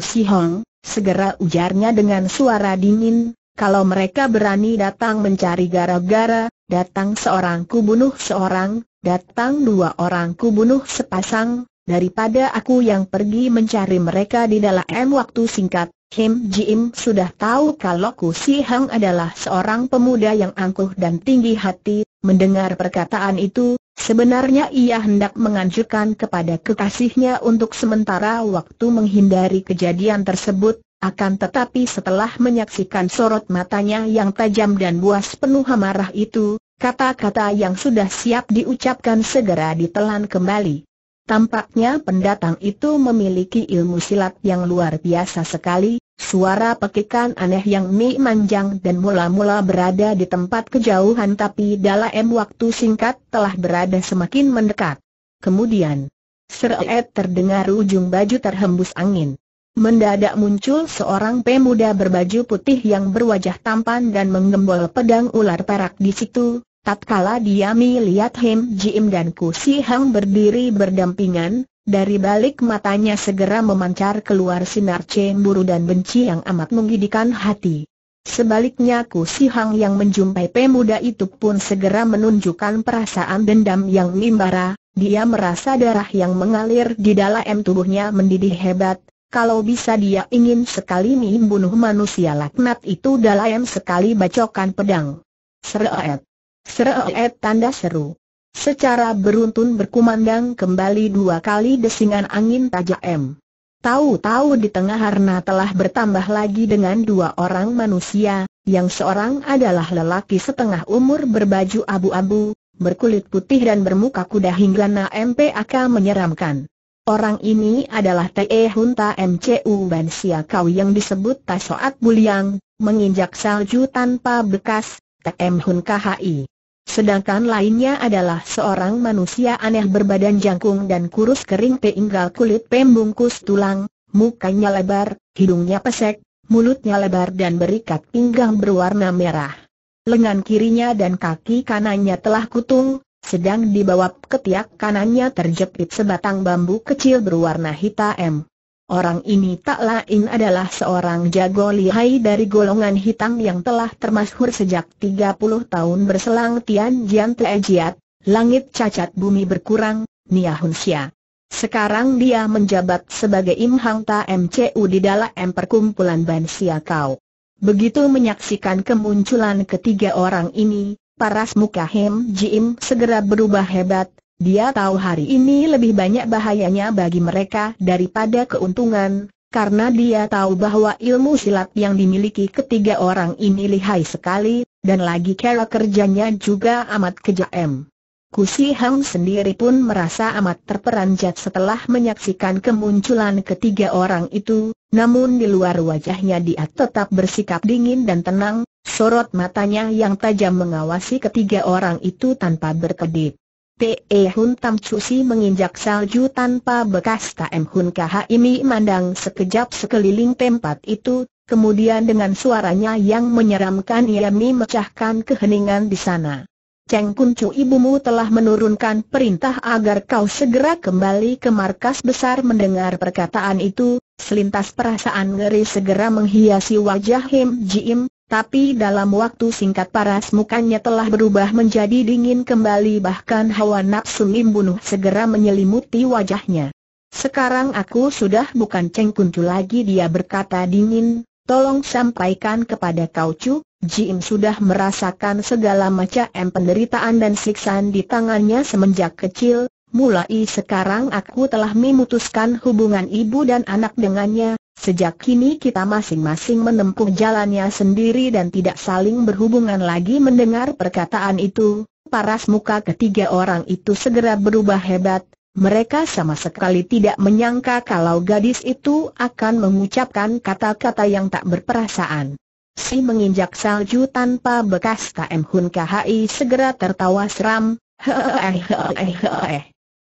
Speaker 1: Si Hong, segera ujarnya dengan suara dingin, kalau mereka berani datang mencari gara-gara, datang seorang kubunuh seorang, datang dua orang kubunuh sepasang, daripada aku yang pergi mencari mereka di dalam waktu singkat, Kim Jim sudah tahu kalau Ku Si Hang adalah seorang pemuda yang angkuh dan tinggi hati, mendengar perkataan itu, sebenarnya ia hendak menganjurkan kepada kekasihnya untuk sementara waktu menghindari kejadian tersebut, akan tetapi setelah menyaksikan sorot matanya yang tajam dan buas penuh amarah itu, kata-kata yang sudah siap diucapkan segera ditelan kembali. Tampaknya pendatang itu memiliki ilmu silat yang luar biasa sekali, suara pekikan aneh yang mi manjang dan mula-mula berada di tempat kejauhan tapi dalam waktu singkat telah berada semakin mendekat. Kemudian, seret terdengar ujung baju terhembus angin. Mendadak muncul seorang pemuda berbaju putih yang berwajah tampan dan menggembol pedang ular perak di situ, Tatkala dia melihat Hem Jim dan Ku Si Hang berdiri berdampingan, dari balik matanya segera memancar keluar sinar cemburu dan benci yang amat menggidikan hati. Sebaliknya Ku Si Hang yang menjumpai pemuda itu pun segera menunjukkan perasaan dendam yang membara, dia merasa darah yang mengalir di dalam tubuhnya mendidih hebat, kalau bisa dia ingin sekali membunuh manusia laknat itu dalam sekali bacokan pedang. Seret. Seret tanda seru. Secara beruntun berkumandang kembali dua kali desingan angin tajam. Tahu-tahu di tengah harna telah bertambah lagi dengan dua orang manusia, yang seorang adalah lelaki setengah umur berbaju abu-abu, berkulit putih dan bermuka kuda hingga MPAK menyeramkan. Orang ini adalah T.E. Hunta MCU Ban Siakau yang disebut Tasoat Buliang, menginjak salju tanpa bekas, T.M. Hun KHI. Sedangkan lainnya adalah seorang manusia aneh berbadan jangkung dan kurus kering peinggal kulit pembungkus tulang, mukanya lebar, hidungnya pesek, mulutnya lebar dan berikat pinggang berwarna merah. Lengan kirinya dan kaki kanannya telah kutung, sedang di bawah ketiak kanannya terjepit sebatang bambu kecil berwarna hitam. Orang ini tak lain adalah seorang jago lihai dari golongan hitam yang telah termasuk sejak 30 tahun berselang Tian Jian Tejiat, langit cacat bumi berkurang, Nia Hun Xia. Sekarang dia menjabat sebagai Im Hang Ta MCU di dalam perkumpulan Ban Sia Kau. Begitu menyaksikan kemunculan ketiga orang ini, paras muka Hem Jim segera berubah hebat, dia tahu hari ini lebih banyak bahayanya bagi mereka daripada keuntungan, karena dia tahu bahwa ilmu silat yang dimiliki ketiga orang ini lihai sekali, dan lagi cara kerjanya juga amat kejam. Kusi Hang sendiri pun merasa amat terperanjat setelah menyaksikan kemunculan ketiga orang itu, namun di luar wajahnya dia tetap bersikap dingin dan tenang, sorot matanya yang tajam mengawasi ketiga orang itu tanpa berkedip. P.E. Hun Tam Cusi menginjak salju tanpa bekas Tam Hun imi mandang sekejap sekeliling tempat itu, kemudian dengan suaranya yang menyeramkan ia memecahkan keheningan di sana. Cheng Kun Chu ibumu telah menurunkan perintah agar kau segera kembali ke markas besar mendengar perkataan itu, selintas perasaan ngeri segera menghiasi wajah Him Jim, tapi dalam waktu singkat paras mukanya telah berubah menjadi dingin kembali bahkan hawa nafsu membunuh segera menyelimuti wajahnya. Sekarang aku sudah bukan cengkuncu lagi dia berkata dingin, tolong sampaikan kepada kau Cu, Jim sudah merasakan segala macam penderitaan dan siksaan di tangannya semenjak kecil, mulai sekarang aku telah memutuskan hubungan ibu dan anak dengannya, Sejak kini kita masing-masing menempuh jalannya sendiri dan tidak saling berhubungan lagi mendengar perkataan itu, paras muka ketiga orang itu segera berubah hebat, mereka sama sekali tidak menyangka kalau gadis itu akan mengucapkan kata-kata yang tak berperasaan. Si menginjak salju tanpa bekas KM Hun KHI segera tertawa seram, hehehe hehehe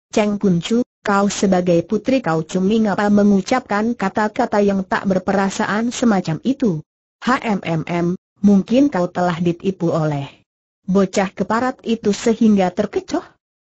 Speaker 1: Ceng Puncu, Kau sebagai putri kau cumi ngapa mengucapkan kata-kata yang tak berperasaan semacam itu? HMMM, mungkin kau telah ditipu oleh bocah keparat itu sehingga terkecoh?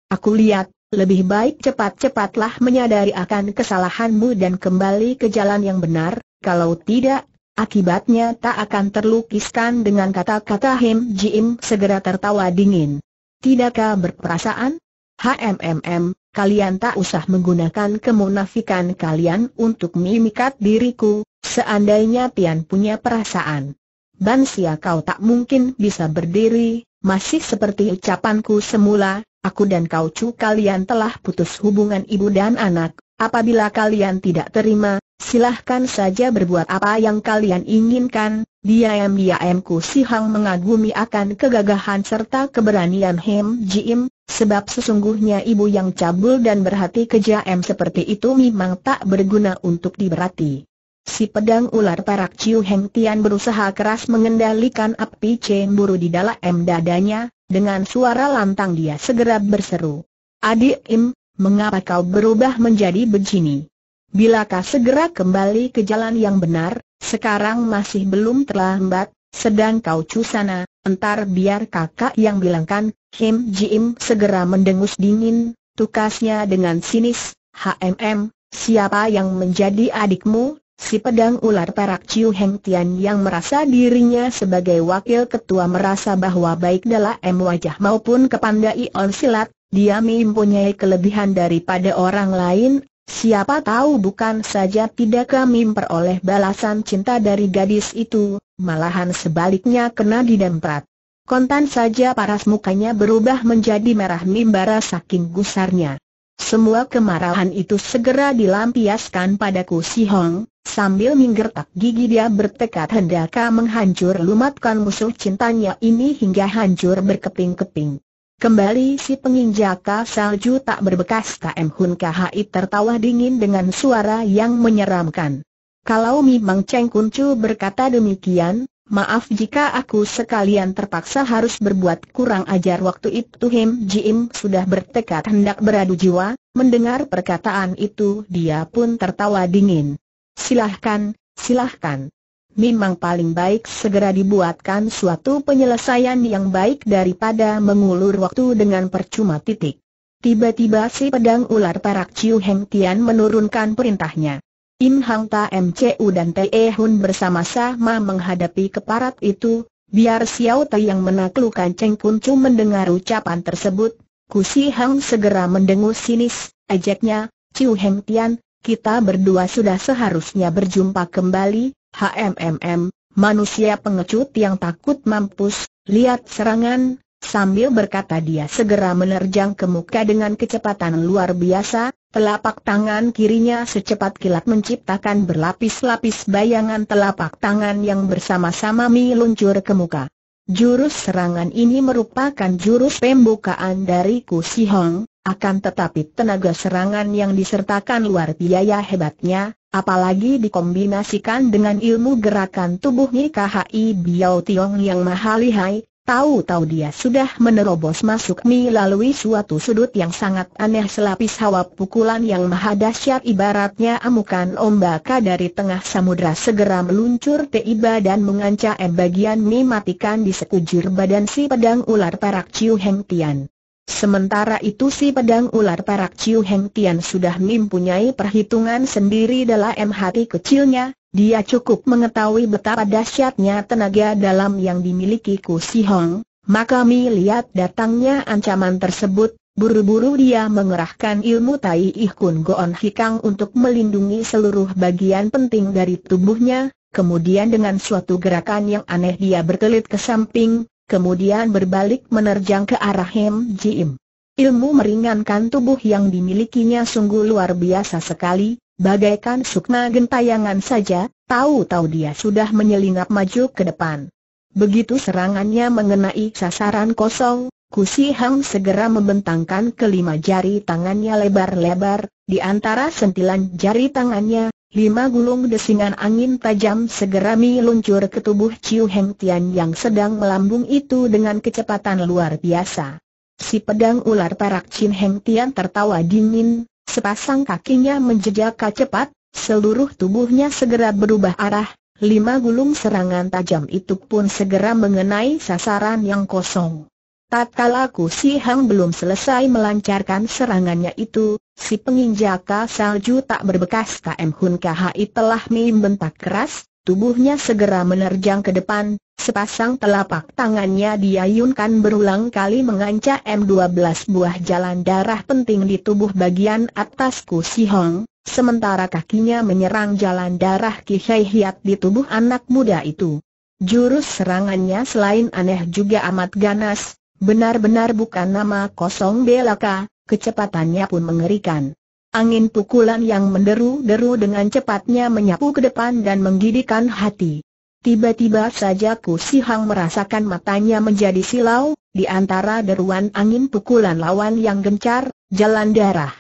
Speaker 1: Aku lihat, lebih baik cepat-cepatlah menyadari akan kesalahanmu dan kembali ke jalan yang benar, kalau tidak, akibatnya tak akan terlukiskan dengan kata-kata Him Jim segera tertawa dingin. Tidakkah berperasaan? HMMM, kalian tak usah menggunakan kemunafikan kalian untuk mimikat diriku, seandainya Tian punya perasaan. Bansia kau tak mungkin bisa berdiri, masih seperti ucapanku semula, aku dan kau cu kalian telah putus hubungan ibu dan anak, apabila kalian tidak terima, silahkan saja berbuat apa yang kalian inginkan, Diam-diam Ku Si Hang mengagumi akan kegagahan serta keberanian Hem Jim, sebab sesungguhnya ibu yang cabul dan berhati kejam seperti itu memang tak berguna untuk diberati. Si pedang ular parak Ciu Heng Tian berusaha keras mengendalikan api cemburu di dalam dadanya, dengan suara lantang dia segera berseru. Adik Im, mengapa kau berubah menjadi begini? Bilakah segera kembali ke jalan yang benar? Sekarang masih belum terlambat, sedang kau cusana, entar biar kakak yang bilangkan, Kim Jim segera mendengus dingin, tukasnya dengan sinis, HMM, siapa yang menjadi adikmu, si pedang ular perak Chiu Heng Tian yang merasa dirinya sebagai wakil ketua merasa bahwa baik dalam wajah maupun kepandaian silat, dia mempunyai kelebihan daripada orang lain, Siapa tahu bukan saja tidak kami memperoleh balasan cinta dari gadis itu, malahan sebaliknya kena didemprat. Kontan saja paras mukanya berubah menjadi merah mimbara saking gusarnya. Semua kemarahan itu segera dilampiaskan padaku si Hong, sambil menggertak gigi dia bertekad hendak menghancur lumatkan musuh cintanya ini hingga hancur berkeping-keping. Kembali si penginjaka salju tak berbekas KM Hun KHI tertawa dingin dengan suara yang menyeramkan. Kalau memang Cheng Kun Chu berkata demikian, maaf jika aku sekalian terpaksa harus berbuat kurang ajar waktu itu Him Jim sudah bertekad hendak beradu jiwa, mendengar perkataan itu dia pun tertawa dingin. Silahkan, silahkan memang paling baik segera dibuatkan suatu penyelesaian yang baik daripada mengulur waktu dengan percuma titik. Tiba-tiba si pedang ular parak Ciu Heng Tian menurunkan perintahnya. Im Hang Ta MCU dan Te Hun bersama-sama menghadapi keparat itu, biar Xiao Tai yang menaklukkan Cheng Kun Chu mendengar ucapan tersebut, Kusi Hang segera mendengus sinis, ajaknya, Ciu Heng Tian, kita berdua sudah seharusnya berjumpa kembali, HMMM, manusia pengecut yang takut mampus, lihat serangan, sambil berkata dia segera menerjang ke muka dengan kecepatan luar biasa, Telapak tangan kirinya secepat kilat menciptakan berlapis-lapis bayangan telapak tangan yang bersama-sama meluncur ke muka. Jurus serangan ini merupakan jurus pembukaan dari Ku Si Hong, akan tetapi tenaga serangan yang disertakan luar biaya hebatnya, apalagi dikombinasikan dengan ilmu gerakan tubuh KHI Biao Tiong yang mahalihai, tahu-tahu dia sudah menerobos masuk melalui suatu sudut yang sangat aneh selapis hawa pukulan yang maha dahsyat ibaratnya amukan ombaka dari tengah samudra segera meluncur tiba dan mengancam bagian matikan di sekujur badan si pedang ular perak Ciu Heng Tian. Sementara itu si pedang ular perak Chiu Heng Tian sudah mempunyai perhitungan sendiri dalam hati kecilnya, dia cukup mengetahui betapa dahsyatnya tenaga dalam yang dimiliki Ku Si Hong, maka melihat datangnya ancaman tersebut, buru-buru dia mengerahkan ilmu Tai Ih Kun Goon Hikang untuk melindungi seluruh bagian penting dari tubuhnya, kemudian dengan suatu gerakan yang aneh dia berkelit ke samping, kemudian berbalik menerjang ke arah Hem Jim. Ilmu meringankan tubuh yang dimilikinya sungguh luar biasa sekali, bagaikan sukma gentayangan saja, tahu-tahu dia sudah menyelinap maju ke depan. Begitu serangannya mengenai sasaran kosong, Kusi Hang segera membentangkan kelima jari tangannya lebar-lebar, di antara sentilan jari tangannya, Lima gulung desingan angin tajam segera meluncur ke tubuh Chiu Heng Tian yang sedang melambung itu dengan kecepatan luar biasa. Si pedang ular perak Chin Heng Tian tertawa dingin, sepasang kakinya menjejaka cepat, seluruh tubuhnya segera berubah arah, lima gulung serangan tajam itu pun segera mengenai sasaran yang kosong. Tatkala Ku Si Hang belum selesai melancarkan serangannya itu, Si penginjaka salju tak berbekas KM Hun KHI telah membentak keras, tubuhnya segera menerjang ke depan, sepasang telapak tangannya diayunkan berulang kali mengancam M12 buah jalan darah penting di tubuh bagian atas Si Hong, sementara kakinya menyerang jalan darah Ki Hei Hiat di tubuh anak muda itu. Jurus serangannya selain aneh juga amat ganas, Benar-benar bukan nama kosong belaka, kecepatannya pun mengerikan. Angin pukulan yang menderu-deru dengan cepatnya menyapu ke depan dan menggidikan hati. Tiba-tiba saja Ku Sihang merasakan matanya menjadi silau, di antara deruan angin pukulan lawan yang gencar, jalan darah.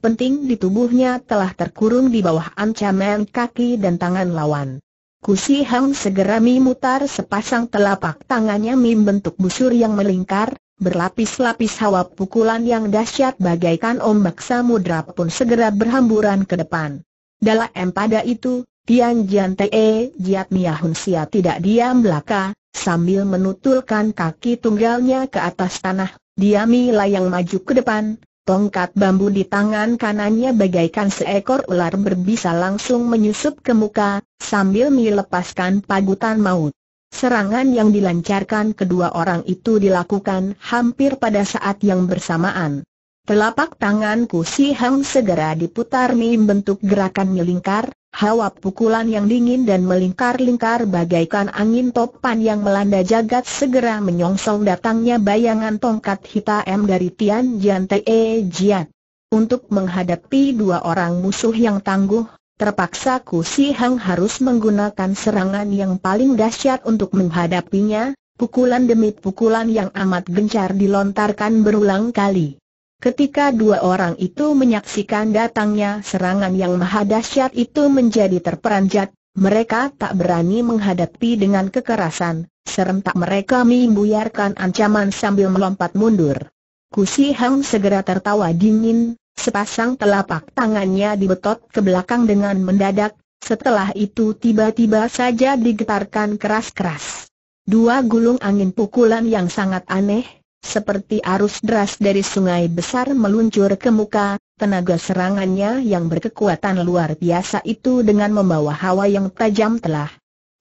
Speaker 1: Penting di tubuhnya telah terkurung di bawah ancaman kaki dan tangan lawan. Kusi Hang segera memutar sepasang telapak tangannya membentuk busur yang melingkar, berlapis-lapis hawa pukulan yang dahsyat bagaikan ombak samudra pun segera berhamburan ke depan. Dalam pada itu, Tian Jian Te Jiat Miahun Sia tidak diam belaka, sambil menutulkan kaki tunggalnya ke atas tanah, dia yang maju ke depan, Tongkat bambu di tangan kanannya bagaikan seekor ular berbisa langsung menyusup ke muka, sambil melepaskan pagutan maut. Serangan yang dilancarkan kedua orang itu dilakukan hampir pada saat yang bersamaan. Telapak tanganku si Hang segera diputar mim bentuk gerakan melingkar, hawa pukulan yang dingin dan melingkar-lingkar bagaikan angin topan yang melanda jagat segera menyongsong datangnya bayangan tongkat hitam dari Tian Jian Te Jian. Untuk menghadapi dua orang musuh yang tangguh, terpaksa Ku Si Hang harus menggunakan serangan yang paling dahsyat untuk menghadapinya, pukulan demi pukulan yang amat gencar dilontarkan berulang kali. Ketika dua orang itu menyaksikan datangnya serangan yang maha dahsyat itu menjadi terperanjat, mereka tak berani menghadapi dengan kekerasan, serentak mereka membuyarkan ancaman sambil melompat mundur. Kusi Hang segera tertawa dingin, sepasang telapak tangannya dibetot ke belakang dengan mendadak, setelah itu tiba-tiba saja digetarkan keras-keras. Dua gulung angin pukulan yang sangat aneh, seperti arus deras dari sungai besar meluncur ke muka, tenaga serangannya yang berkekuatan luar biasa itu dengan membawa hawa yang tajam telah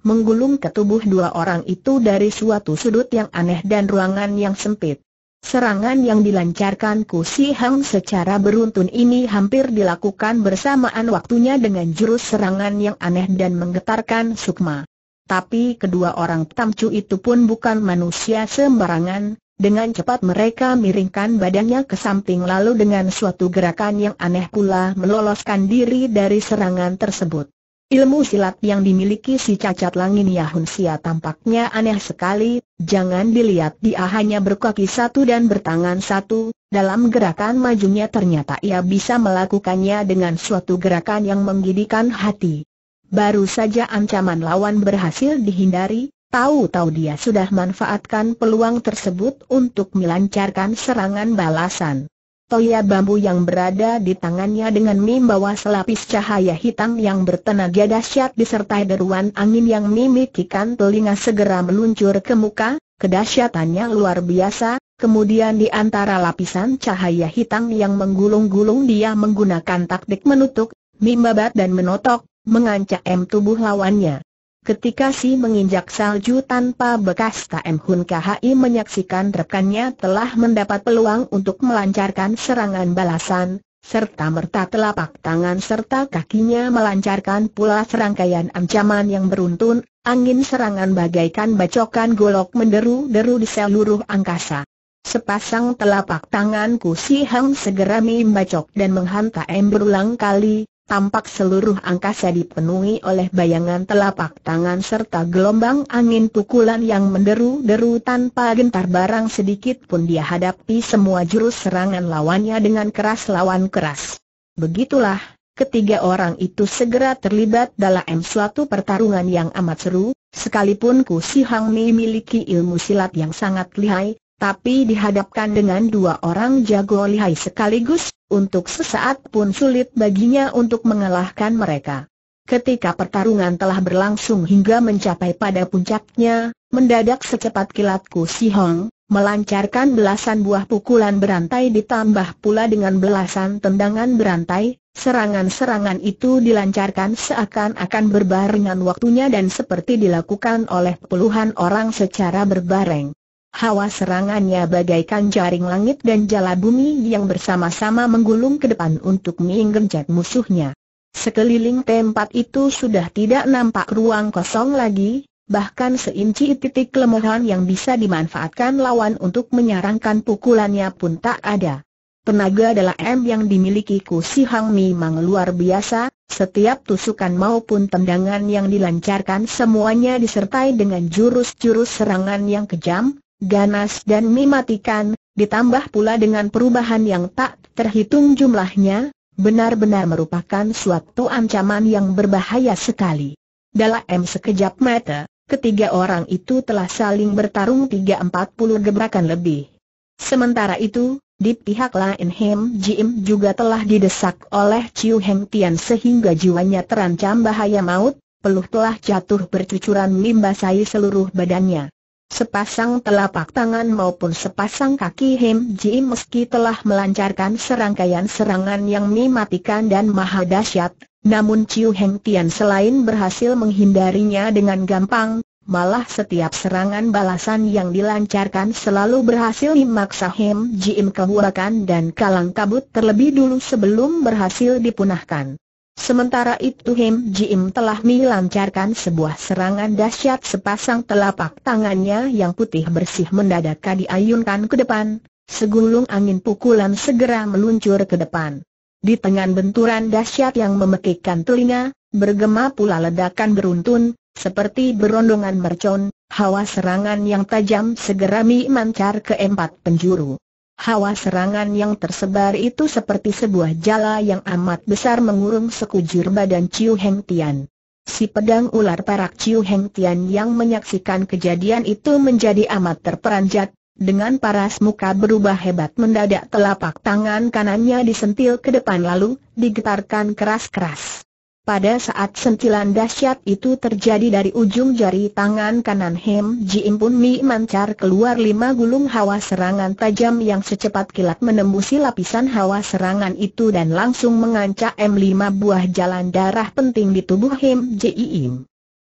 Speaker 1: menggulung ke tubuh dua orang itu dari suatu sudut yang aneh dan ruangan yang sempit. Serangan yang dilancarkan Kusi Hang secara beruntun ini hampir dilakukan bersamaan waktunya dengan jurus serangan yang aneh dan menggetarkan sukma. Tapi kedua orang tamcu itu pun bukan manusia sembarangan, dengan cepat mereka miringkan badannya ke samping lalu dengan suatu gerakan yang aneh pula meloloskan diri dari serangan tersebut. Ilmu silat yang dimiliki si cacat langin Yahun Sia tampaknya aneh sekali, jangan dilihat dia hanya berkaki satu dan bertangan satu, dalam gerakan majunya ternyata ia bisa melakukannya dengan suatu gerakan yang menggidikan hati. Baru saja ancaman lawan berhasil dihindari, Tahu-tahu dia sudah manfaatkan peluang tersebut untuk melancarkan serangan balasan. Toya bambu yang berada di tangannya dengan membawa selapis cahaya hitam yang bertenaga dahsyat disertai deruan angin yang mimikikan telinga segera meluncur ke muka, kedahsyatannya luar biasa, kemudian di antara lapisan cahaya hitam yang menggulung-gulung dia menggunakan taktik menutup, mimbabat dan menotok, mengancam tubuh lawannya. Ketika si menginjak salju tanpa bekas KM Hun KHI menyaksikan rekannya telah mendapat peluang untuk melancarkan serangan balasan, serta merta telapak tangan serta kakinya melancarkan pula serangkaian ancaman yang beruntun, angin serangan bagaikan bacokan golok menderu-deru di seluruh angkasa. Sepasang telapak tangan Kusi Si Hang segera membacok dan menghantam berulang kali, tampak seluruh angkasa dipenuhi oleh bayangan telapak tangan serta gelombang angin pukulan yang menderu-deru tanpa gentar barang sedikit pun dia hadapi semua jurus serangan lawannya dengan keras lawan keras. Begitulah, ketiga orang itu segera terlibat dalam suatu pertarungan yang amat seru, sekalipun Ku Si Hang Mi miliki ilmu silat yang sangat lihai, tapi dihadapkan dengan dua orang jago lihai sekaligus, untuk sesaat pun sulit baginya untuk mengalahkan mereka. Ketika pertarungan telah berlangsung hingga mencapai pada puncaknya, mendadak secepat kilatku, Ku Si Hong, melancarkan belasan buah pukulan berantai ditambah pula dengan belasan tendangan berantai, serangan-serangan itu dilancarkan seakan-akan berbarengan waktunya dan seperti dilakukan oleh puluhan orang secara berbareng. Hawa serangannya bagaikan jaring langit dan jala bumi yang bersama-sama menggulung ke depan untuk menggenjat musuhnya. Sekeliling tempat itu sudah tidak nampak ruang kosong lagi, bahkan seinci titik kelemahan yang bisa dimanfaatkan lawan untuk menyarankan pukulannya pun tak ada. Tenaga adalah M yang dimiliki Ku Si Hang memang luar biasa, setiap tusukan maupun tendangan yang dilancarkan semuanya disertai dengan jurus-jurus serangan yang kejam, ganas dan mematikan, ditambah pula dengan perubahan yang tak terhitung jumlahnya, benar-benar merupakan suatu ancaman yang berbahaya sekali. Dalam sekejap mata, ketiga orang itu telah saling bertarung tiga empat puluh gebrakan lebih. Sementara itu, di pihak lain Hem Jim juga telah didesak oleh Chiu Heng Tian sehingga jiwanya terancam bahaya maut, peluh telah jatuh bercucuran limbasai seluruh badannya. Sepasang telapak tangan maupun sepasang kaki Hem Ji meski telah melancarkan serangkaian serangan yang mematikan dan maha dahsyat, namun Chiu Heng Tian selain berhasil menghindarinya dengan gampang, malah setiap serangan balasan yang dilancarkan selalu berhasil memaksa Hem Ji kehuakan dan kalang kabut terlebih dulu sebelum berhasil dipunahkan. Sementara itu Hem Jim telah melancarkan sebuah serangan dahsyat sepasang telapak tangannya yang putih bersih mendadak diayunkan ke depan, segulung angin pukulan segera meluncur ke depan. Di tengah benturan dahsyat yang memekikkan telinga, bergema pula ledakan beruntun, seperti berondongan mercon, hawa serangan yang tajam segera memancar ke empat penjuru. Hawa serangan yang tersebar itu seperti sebuah jala yang amat besar mengurung sekujur badan Chiu Heng Tian. Si pedang ular parak Chiu Heng Tian yang menyaksikan kejadian itu menjadi amat terperanjat, dengan paras muka berubah hebat mendadak telapak tangan kanannya disentil ke depan lalu, digetarkan keras-keras. Pada saat sentilan dahsyat itu terjadi dari ujung jari tangan kanan Hem Ji pun Mi mancar keluar lima gulung hawa serangan tajam yang secepat kilat menembusi lapisan hawa serangan itu dan langsung mengancam M lima buah jalan darah penting di tubuh Hem Ji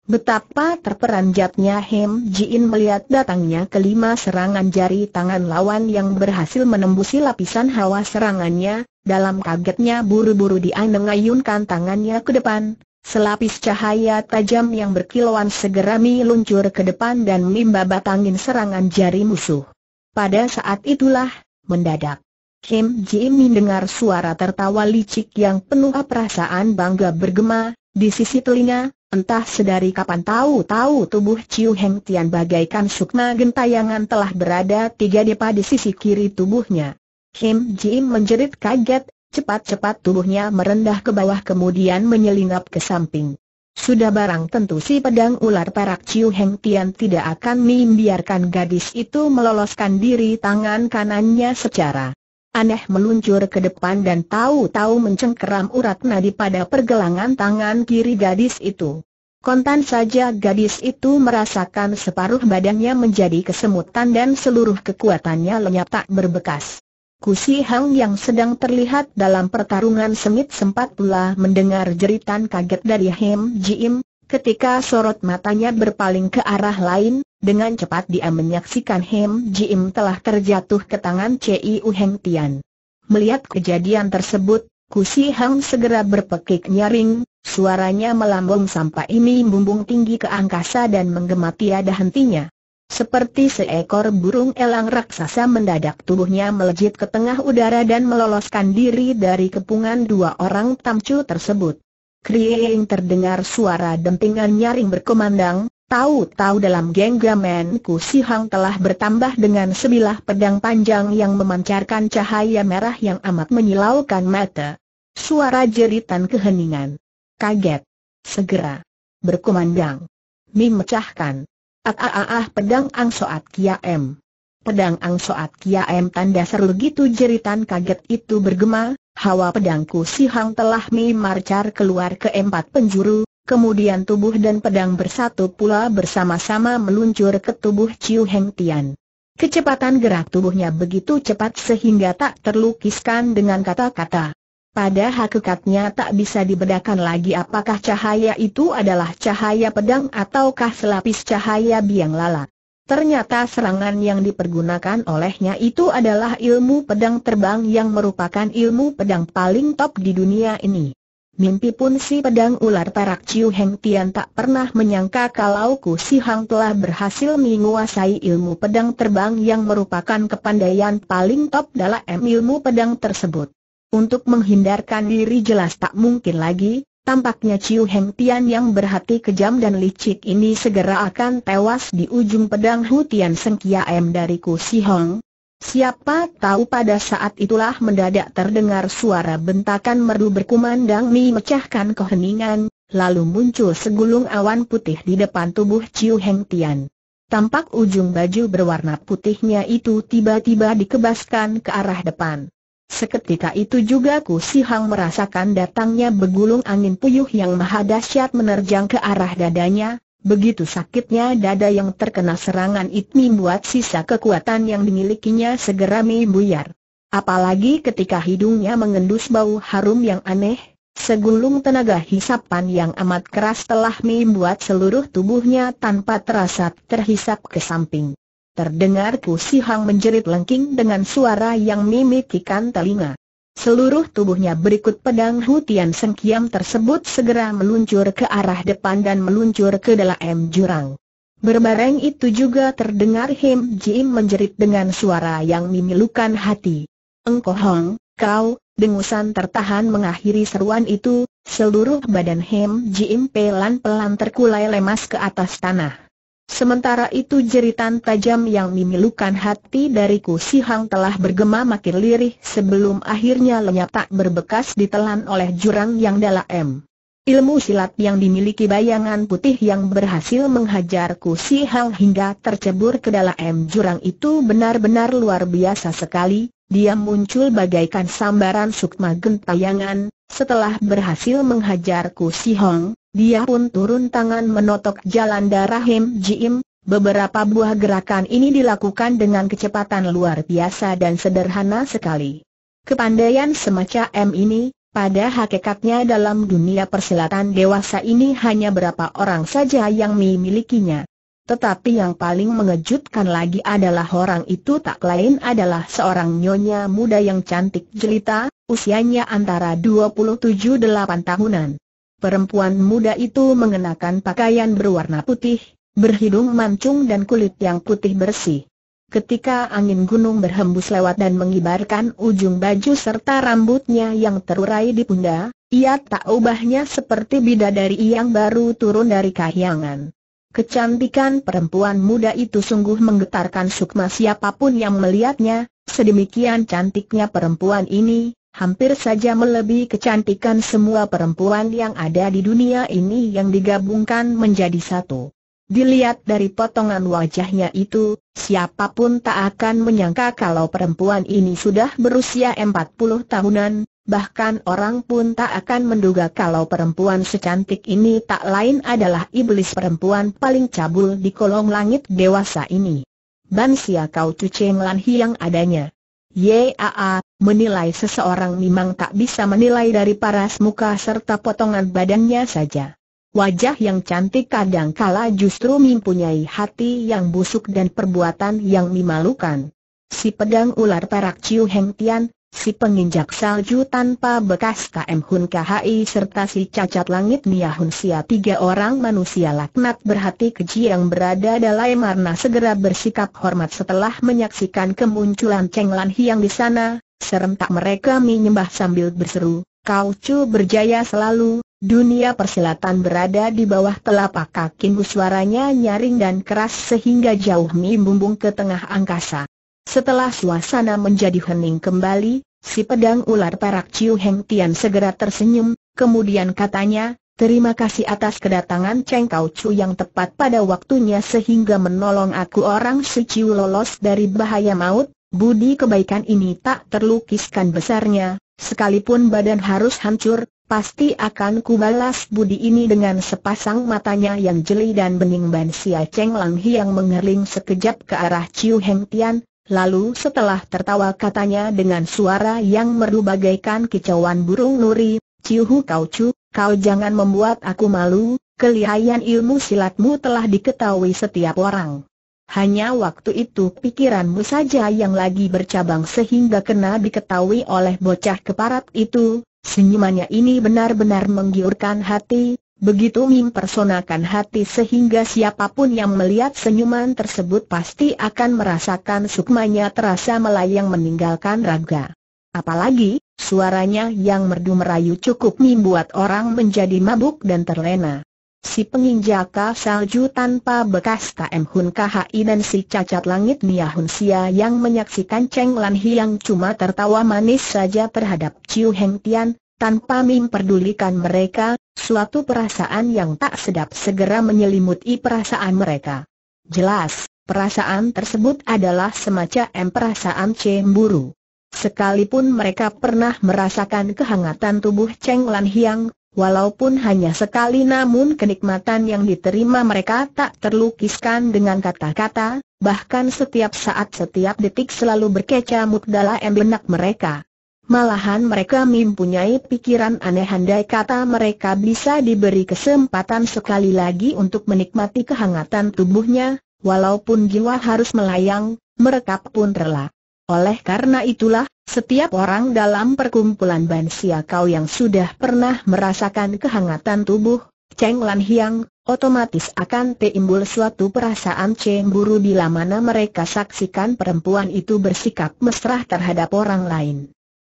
Speaker 1: Betapa terperanjatnya Hem Ji melihat datangnya kelima serangan jari tangan lawan yang berhasil menembusi lapisan hawa serangannya, dalam kagetnya buru-buru dia mengayunkan tangannya ke depan, Selapis cahaya tajam yang berkilauan segera meluncur ke depan dan mimba batangin serangan jari musuh. Pada saat itulah, mendadak, Kim Ji min dengar suara tertawa licik yang penuh perasaan bangga bergema, di sisi telinga, entah sedari kapan tahu-tahu tubuh Chiu Heng Tian bagaikan sukma gentayangan telah berada tiga depa di sisi kiri tubuhnya. Kim Jim menjerit kaget, cepat-cepat tubuhnya merendah ke bawah kemudian menyelinap ke samping. Sudah barang tentu si pedang ular perak Chiu Heng Tian tidak akan membiarkan gadis itu meloloskan diri tangan kanannya secara aneh meluncur ke depan dan tahu-tahu mencengkeram urat nadi pada pergelangan tangan kiri gadis itu. Kontan saja gadis itu merasakan separuh badannya menjadi kesemutan dan seluruh kekuatannya lenyap tak berbekas. Kusi Hang yang sedang terlihat dalam pertarungan sengit sempat pula mendengar jeritan kaget dari Hem Jim, ketika sorot matanya berpaling ke arah lain, dengan cepat dia menyaksikan Hem Jim telah terjatuh ke tangan Ciu Heng Tian. Melihat kejadian tersebut, Kusi Hang segera berpekik nyaring, suaranya melambung sampai ini bumbung tinggi ke angkasa dan menggema tiada hentinya. Seperti seekor burung elang raksasa mendadak tubuhnya melejit ke tengah udara dan meloloskan diri dari kepungan dua orang tamcu tersebut. Kriing terdengar suara dentingan nyaring berkumandang, tahu-tahu dalam genggaman Ku Si Hang telah bertambah dengan sebilah pedang panjang yang memancarkan cahaya merah yang amat menyilaukan mata. Suara jeritan keheningan. Kaget. Segera. Berkumandang. Mimecahkan. Ah ah pedang Ang Soat m, Pedang Ang Soat m tanda seru gitu jeritan kaget itu bergema, hawa pedangku si Hang telah memarcar keluar ke empat penjuru, kemudian tubuh dan pedang bersatu pula bersama-sama meluncur ke tubuh Ciu Heng Tian. Kecepatan gerak tubuhnya begitu cepat sehingga tak terlukiskan dengan kata-kata. Pada hakikatnya tak bisa dibedakan lagi apakah cahaya itu adalah cahaya pedang ataukah selapis cahaya biang lala. Ternyata serangan yang dipergunakan olehnya itu adalah ilmu pedang terbang yang merupakan ilmu pedang paling top di dunia ini. Mimpi pun si pedang ular perak Ciu Heng Tian tak pernah menyangka kalau Ku Si Hang telah berhasil menguasai ilmu pedang terbang yang merupakan kepandaian paling top dalam ilmu pedang tersebut. Untuk menghindarkan diri jelas tak mungkin lagi, tampaknya Chiu Heng Tian yang berhati kejam dan licik ini segera akan tewas di ujung pedang Hu Tian Seng Kiam dari Si Hong. Siapa tahu pada saat itulah mendadak terdengar suara bentakan merdu berkumandang mi mecahkan keheningan, lalu muncul segulung awan putih di depan tubuh Ciu Heng Tian. Tampak ujung baju berwarna putihnya itu tiba-tiba dikebaskan ke arah depan. Seketika itu juga Ku Si Hang merasakan datangnya begulung angin puyuh yang maha dahsyat menerjang ke arah dadanya, begitu sakitnya dada yang terkena serangan itu membuat sisa kekuatan yang dimilikinya segera membuyar. Apalagi ketika hidungnya mengendus bau harum yang aneh, segulung tenaga hisapan yang amat keras telah membuat seluruh tubuhnya tanpa terasa terhisap ke samping terdengar Ku Si Hang menjerit lengking dengan suara yang mimikikan telinga. Seluruh tubuhnya berikut pedang Hutian Sengkiam tersebut segera meluncur ke arah depan dan meluncur ke dalam jurang. Berbareng itu juga terdengar Him Jim menjerit dengan suara yang memilukan hati. Engkoh Hong, kau, dengusan tertahan mengakhiri seruan itu, seluruh badan Him Jim pelan-pelan terkulai lemas ke atas tanah. Sementara itu jeritan tajam yang memilukan hati dariku si Hang telah bergema makin lirih sebelum akhirnya lenyap tak berbekas ditelan oleh jurang yang dalam. Ilmu silat yang dimiliki bayangan putih yang berhasil menghajarku si Hang hingga tercebur ke dalam jurang itu benar-benar luar biasa sekali, dia muncul bagaikan sambaran sukma gentayangan, setelah berhasil menghajarku si Hang. Dia pun turun tangan menotok jalan darah Him Jim, beberapa buah gerakan ini dilakukan dengan kecepatan luar biasa dan sederhana sekali. Kepandaian semacam ini, pada hakikatnya dalam dunia persilatan dewasa ini hanya berapa orang saja yang memilikinya. Tetapi yang paling mengejutkan lagi adalah orang itu tak lain adalah seorang nyonya muda yang cantik jelita, usianya antara 27-8 tahunan. Perempuan muda itu mengenakan pakaian berwarna putih, berhidung mancung dan kulit yang putih bersih. Ketika angin gunung berhembus lewat dan mengibarkan ujung baju serta rambutnya yang terurai di pundak, ia tak ubahnya seperti bidadari yang baru turun dari kahyangan. Kecantikan perempuan muda itu sungguh menggetarkan sukma siapapun yang melihatnya, sedemikian cantiknya perempuan ini, hampir saja melebihi kecantikan semua perempuan yang ada di dunia ini yang digabungkan menjadi satu. Dilihat dari potongan wajahnya itu, siapapun tak akan menyangka kalau perempuan ini sudah berusia 40 tahunan, bahkan orang pun tak akan menduga kalau perempuan secantik ini tak lain adalah iblis perempuan paling cabul di kolong langit dewasa ini. Bansia kau cucing lanhi yang adanya. YAA, menilai seseorang memang tak bisa menilai dari paras muka serta potongan badannya saja. Wajah yang cantik kadang kala justru mempunyai hati yang busuk dan perbuatan yang memalukan. Si pedang ular perak Ciu Heng Tian, si penginjak salju tanpa bekas KM Hun KHI serta si cacat langit Nia Hun Sia tiga orang manusia laknat berhati keji yang berada dalam marna segera bersikap hormat setelah menyaksikan kemunculan Cheng Lan Hiang di sana, serentak mereka menyembah sambil berseru, Kau Chu berjaya selalu, dunia persilatan berada di bawah telapak kaki suaranya nyaring dan keras sehingga jauh membumbung ke tengah angkasa. Setelah suasana menjadi hening kembali, si pedang ular perak Ciu Heng Tian segera tersenyum, kemudian katanya, Terima kasih atas kedatangan Cheng Kau Chu yang tepat pada waktunya sehingga menolong aku orang Suciu lolos dari bahaya maut, budi kebaikan ini tak terlukiskan besarnya, sekalipun badan harus hancur, pasti akan kubalas budi ini dengan sepasang matanya yang jeli dan bening Ban Sia Cheng Lang Hiang mengerling sekejap ke arah Ciu Heng Tian, Lalu setelah tertawa katanya dengan suara yang merdu bagaikan kicauan burung nuri, Ciuhu Hu Kau cu, kau jangan membuat aku malu, kelihayan ilmu silatmu telah diketahui setiap orang. Hanya waktu itu pikiranmu saja yang lagi bercabang sehingga kena diketahui oleh bocah keparat itu, senyumannya ini benar-benar menggiurkan hati, Begitu mempersonakan hati sehingga siapapun yang melihat senyuman tersebut pasti akan merasakan sukmanya terasa melayang meninggalkan raga. Apalagi, suaranya yang merdu merayu cukup membuat orang menjadi mabuk dan terlena. Si penginjaka salju tanpa bekas KM Hun KHI dan si cacat langit Nia Hun Sia yang menyaksikan Cheng Lan yang cuma tertawa manis saja terhadap Chiu Heng Tian, tanpa memperdulikan mereka, Suatu perasaan yang tak sedap segera menyelimuti perasaan mereka. Jelas, perasaan tersebut adalah semacam perasaan cemburu. Sekalipun mereka pernah merasakan kehangatan tubuh Cheng Lan Hiang, walaupun hanya sekali namun kenikmatan yang diterima mereka tak terlukiskan dengan kata-kata, bahkan setiap saat setiap detik selalu berkecamuk dalam benak mereka. Malahan mereka mempunyai pikiran aneh handai kata mereka bisa diberi kesempatan sekali lagi untuk menikmati kehangatan tubuhnya, walaupun jiwa harus melayang, mereka pun rela. Oleh karena itulah, setiap orang dalam perkumpulan Bansia Kau yang sudah pernah merasakan kehangatan tubuh, Cheng Lan Hiang, otomatis akan timbul suatu perasaan cemburu bila mana mereka saksikan perempuan itu bersikap mesra terhadap orang lain.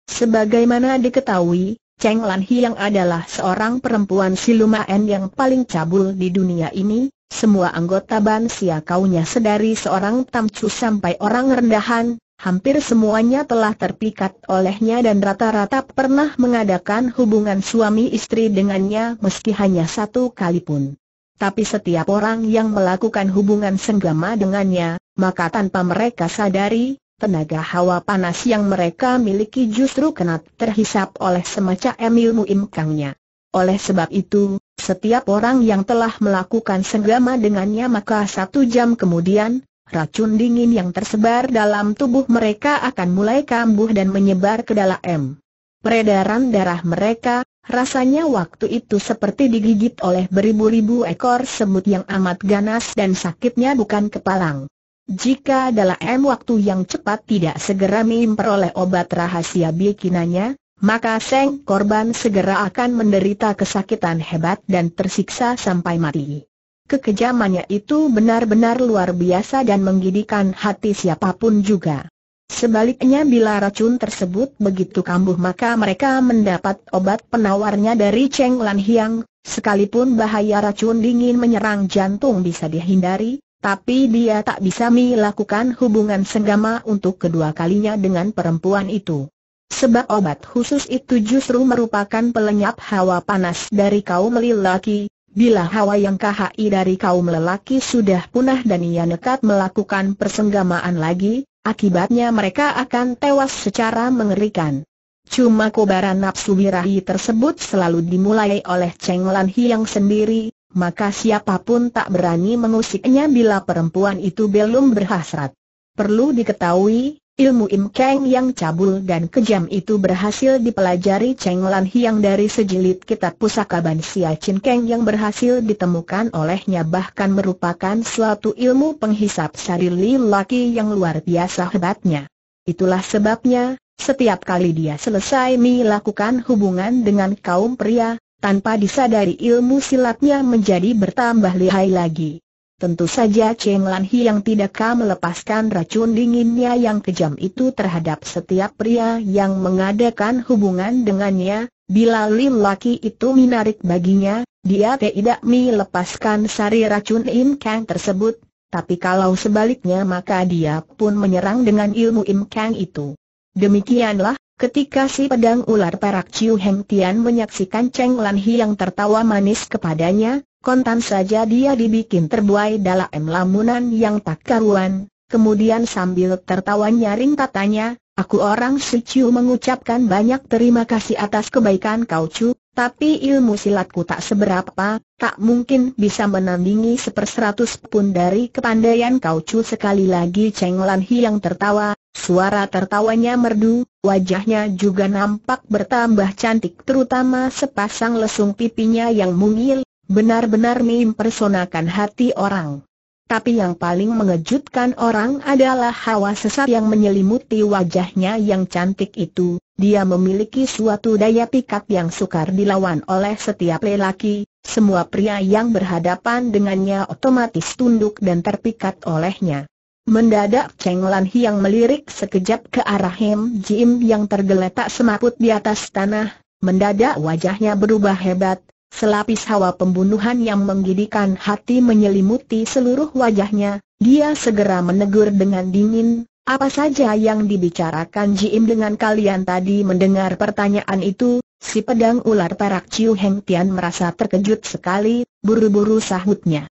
Speaker 1: Sebagaimana diketahui, Cheng Lan Hiang adalah seorang perempuan siluman yang paling cabul di dunia ini, semua anggota Ban Sia kaunya sedari seorang tamcu sampai orang rendahan, hampir semuanya telah terpikat olehnya dan rata-rata pernah mengadakan hubungan suami istri dengannya meski hanya satu kali pun. Tapi setiap orang yang melakukan hubungan senggama dengannya, maka tanpa mereka sadari, Tenaga hawa panas yang mereka miliki justru kena terhisap oleh semacam ilmu imkangnya. Oleh sebab itu, setiap orang yang telah melakukan senggama dengannya maka satu jam kemudian, racun dingin yang tersebar dalam tubuh mereka akan mulai kambuh dan menyebar ke dalam peredaran darah mereka, Rasanya waktu itu seperti digigit oleh beribu-ribu ekor semut yang amat ganas dan sakitnya bukan kepalang. Jika dalam waktu yang cepat tidak segera memperoleh obat rahasia bikinannya, maka Seng korban segera akan menderita kesakitan hebat dan tersiksa sampai mati. Kekejamannya itu benar-benar luar biasa dan menggidikan hati siapapun juga. Sebaliknya bila racun tersebut begitu kambuh maka mereka mendapat obat penawarnya dari Cheng Lan Hiang, sekalipun bahaya racun dingin menyerang jantung bisa dihindari, tapi dia tak bisa melakukan hubungan senggama untuk kedua kalinya dengan perempuan itu. Sebab obat khusus itu justru merupakan pelenyap hawa panas dari kaum lelaki, bila hawa yang KHI dari kaum lelaki sudah punah dan ia nekat melakukan persenggamaan lagi, akibatnya mereka akan tewas secara mengerikan. Cuma kobaran nafsu birahi tersebut selalu dimulai oleh Cheng Lan Hiang sendiri, maka siapapun tak berani mengusiknya bila perempuan itu belum berhasrat. Perlu diketahui, ilmu Im Kang yang cabul dan kejam itu berhasil dipelajari Cheng Lan Hiang dari sejilid kitab pusaka Ban Sia Chin Kang yang berhasil ditemukan olehnya bahkan merupakan suatu ilmu penghisap sari laki yang luar biasa hebatnya. Itulah sebabnya, setiap kali dia selesai melakukan hubungan dengan kaum pria, tanpa disadari ilmu silatnya menjadi bertambah lihai lagi. Tentu saja Cheng Lan Hi yang tidakkah melepaskan racun dinginnya yang kejam itu terhadap setiap pria yang mengadakan hubungan dengannya, bila laki-laki itu menarik baginya, dia tidak melepaskan sari racun Im Kang tersebut, tapi kalau sebaliknya maka dia pun menyerang dengan ilmu Im Kang itu. Demikianlah, Ketika si pedang ular perak Chiu Heng Tian menyaksikan Cheng Lan Hi yang tertawa manis kepadanya, kontan saja dia dibikin terbuai dalam lamunan yang tak karuan, kemudian sambil tertawa nyaring katanya, Aku orang si Chiu mengucapkan banyak terima kasih atas kebaikan kau Chu, tapi ilmu silatku tak seberapa, tak mungkin bisa menandingi seperseratus pun dari kepandaian kau cu sekali lagi Cheng Lan Hiang tertawa, suara tertawanya merdu, wajahnya juga nampak bertambah cantik terutama sepasang lesung pipinya yang mungil, benar-benar mempersonakan hati orang. Tapi yang paling mengejutkan orang adalah hawa sesat yang menyelimuti wajahnya yang cantik itu. Dia memiliki suatu daya pikat yang sukar dilawan oleh setiap lelaki. Semua pria yang berhadapan dengannya otomatis tunduk dan terpikat olehnya. Mendadak Cheng Lan yang melirik sekejap ke arah Hem Jim yang tergeletak semaput di atas tanah, mendadak wajahnya berubah hebat, Selapis hawa pembunuhan yang menggidikan hati menyelimuti seluruh wajahnya, dia segera menegur dengan dingin, apa saja yang dibicarakan Jiim dengan kalian tadi mendengar pertanyaan itu, si pedang ular perak Chiu Heng Tian merasa terkejut sekali, buru-buru sahutnya.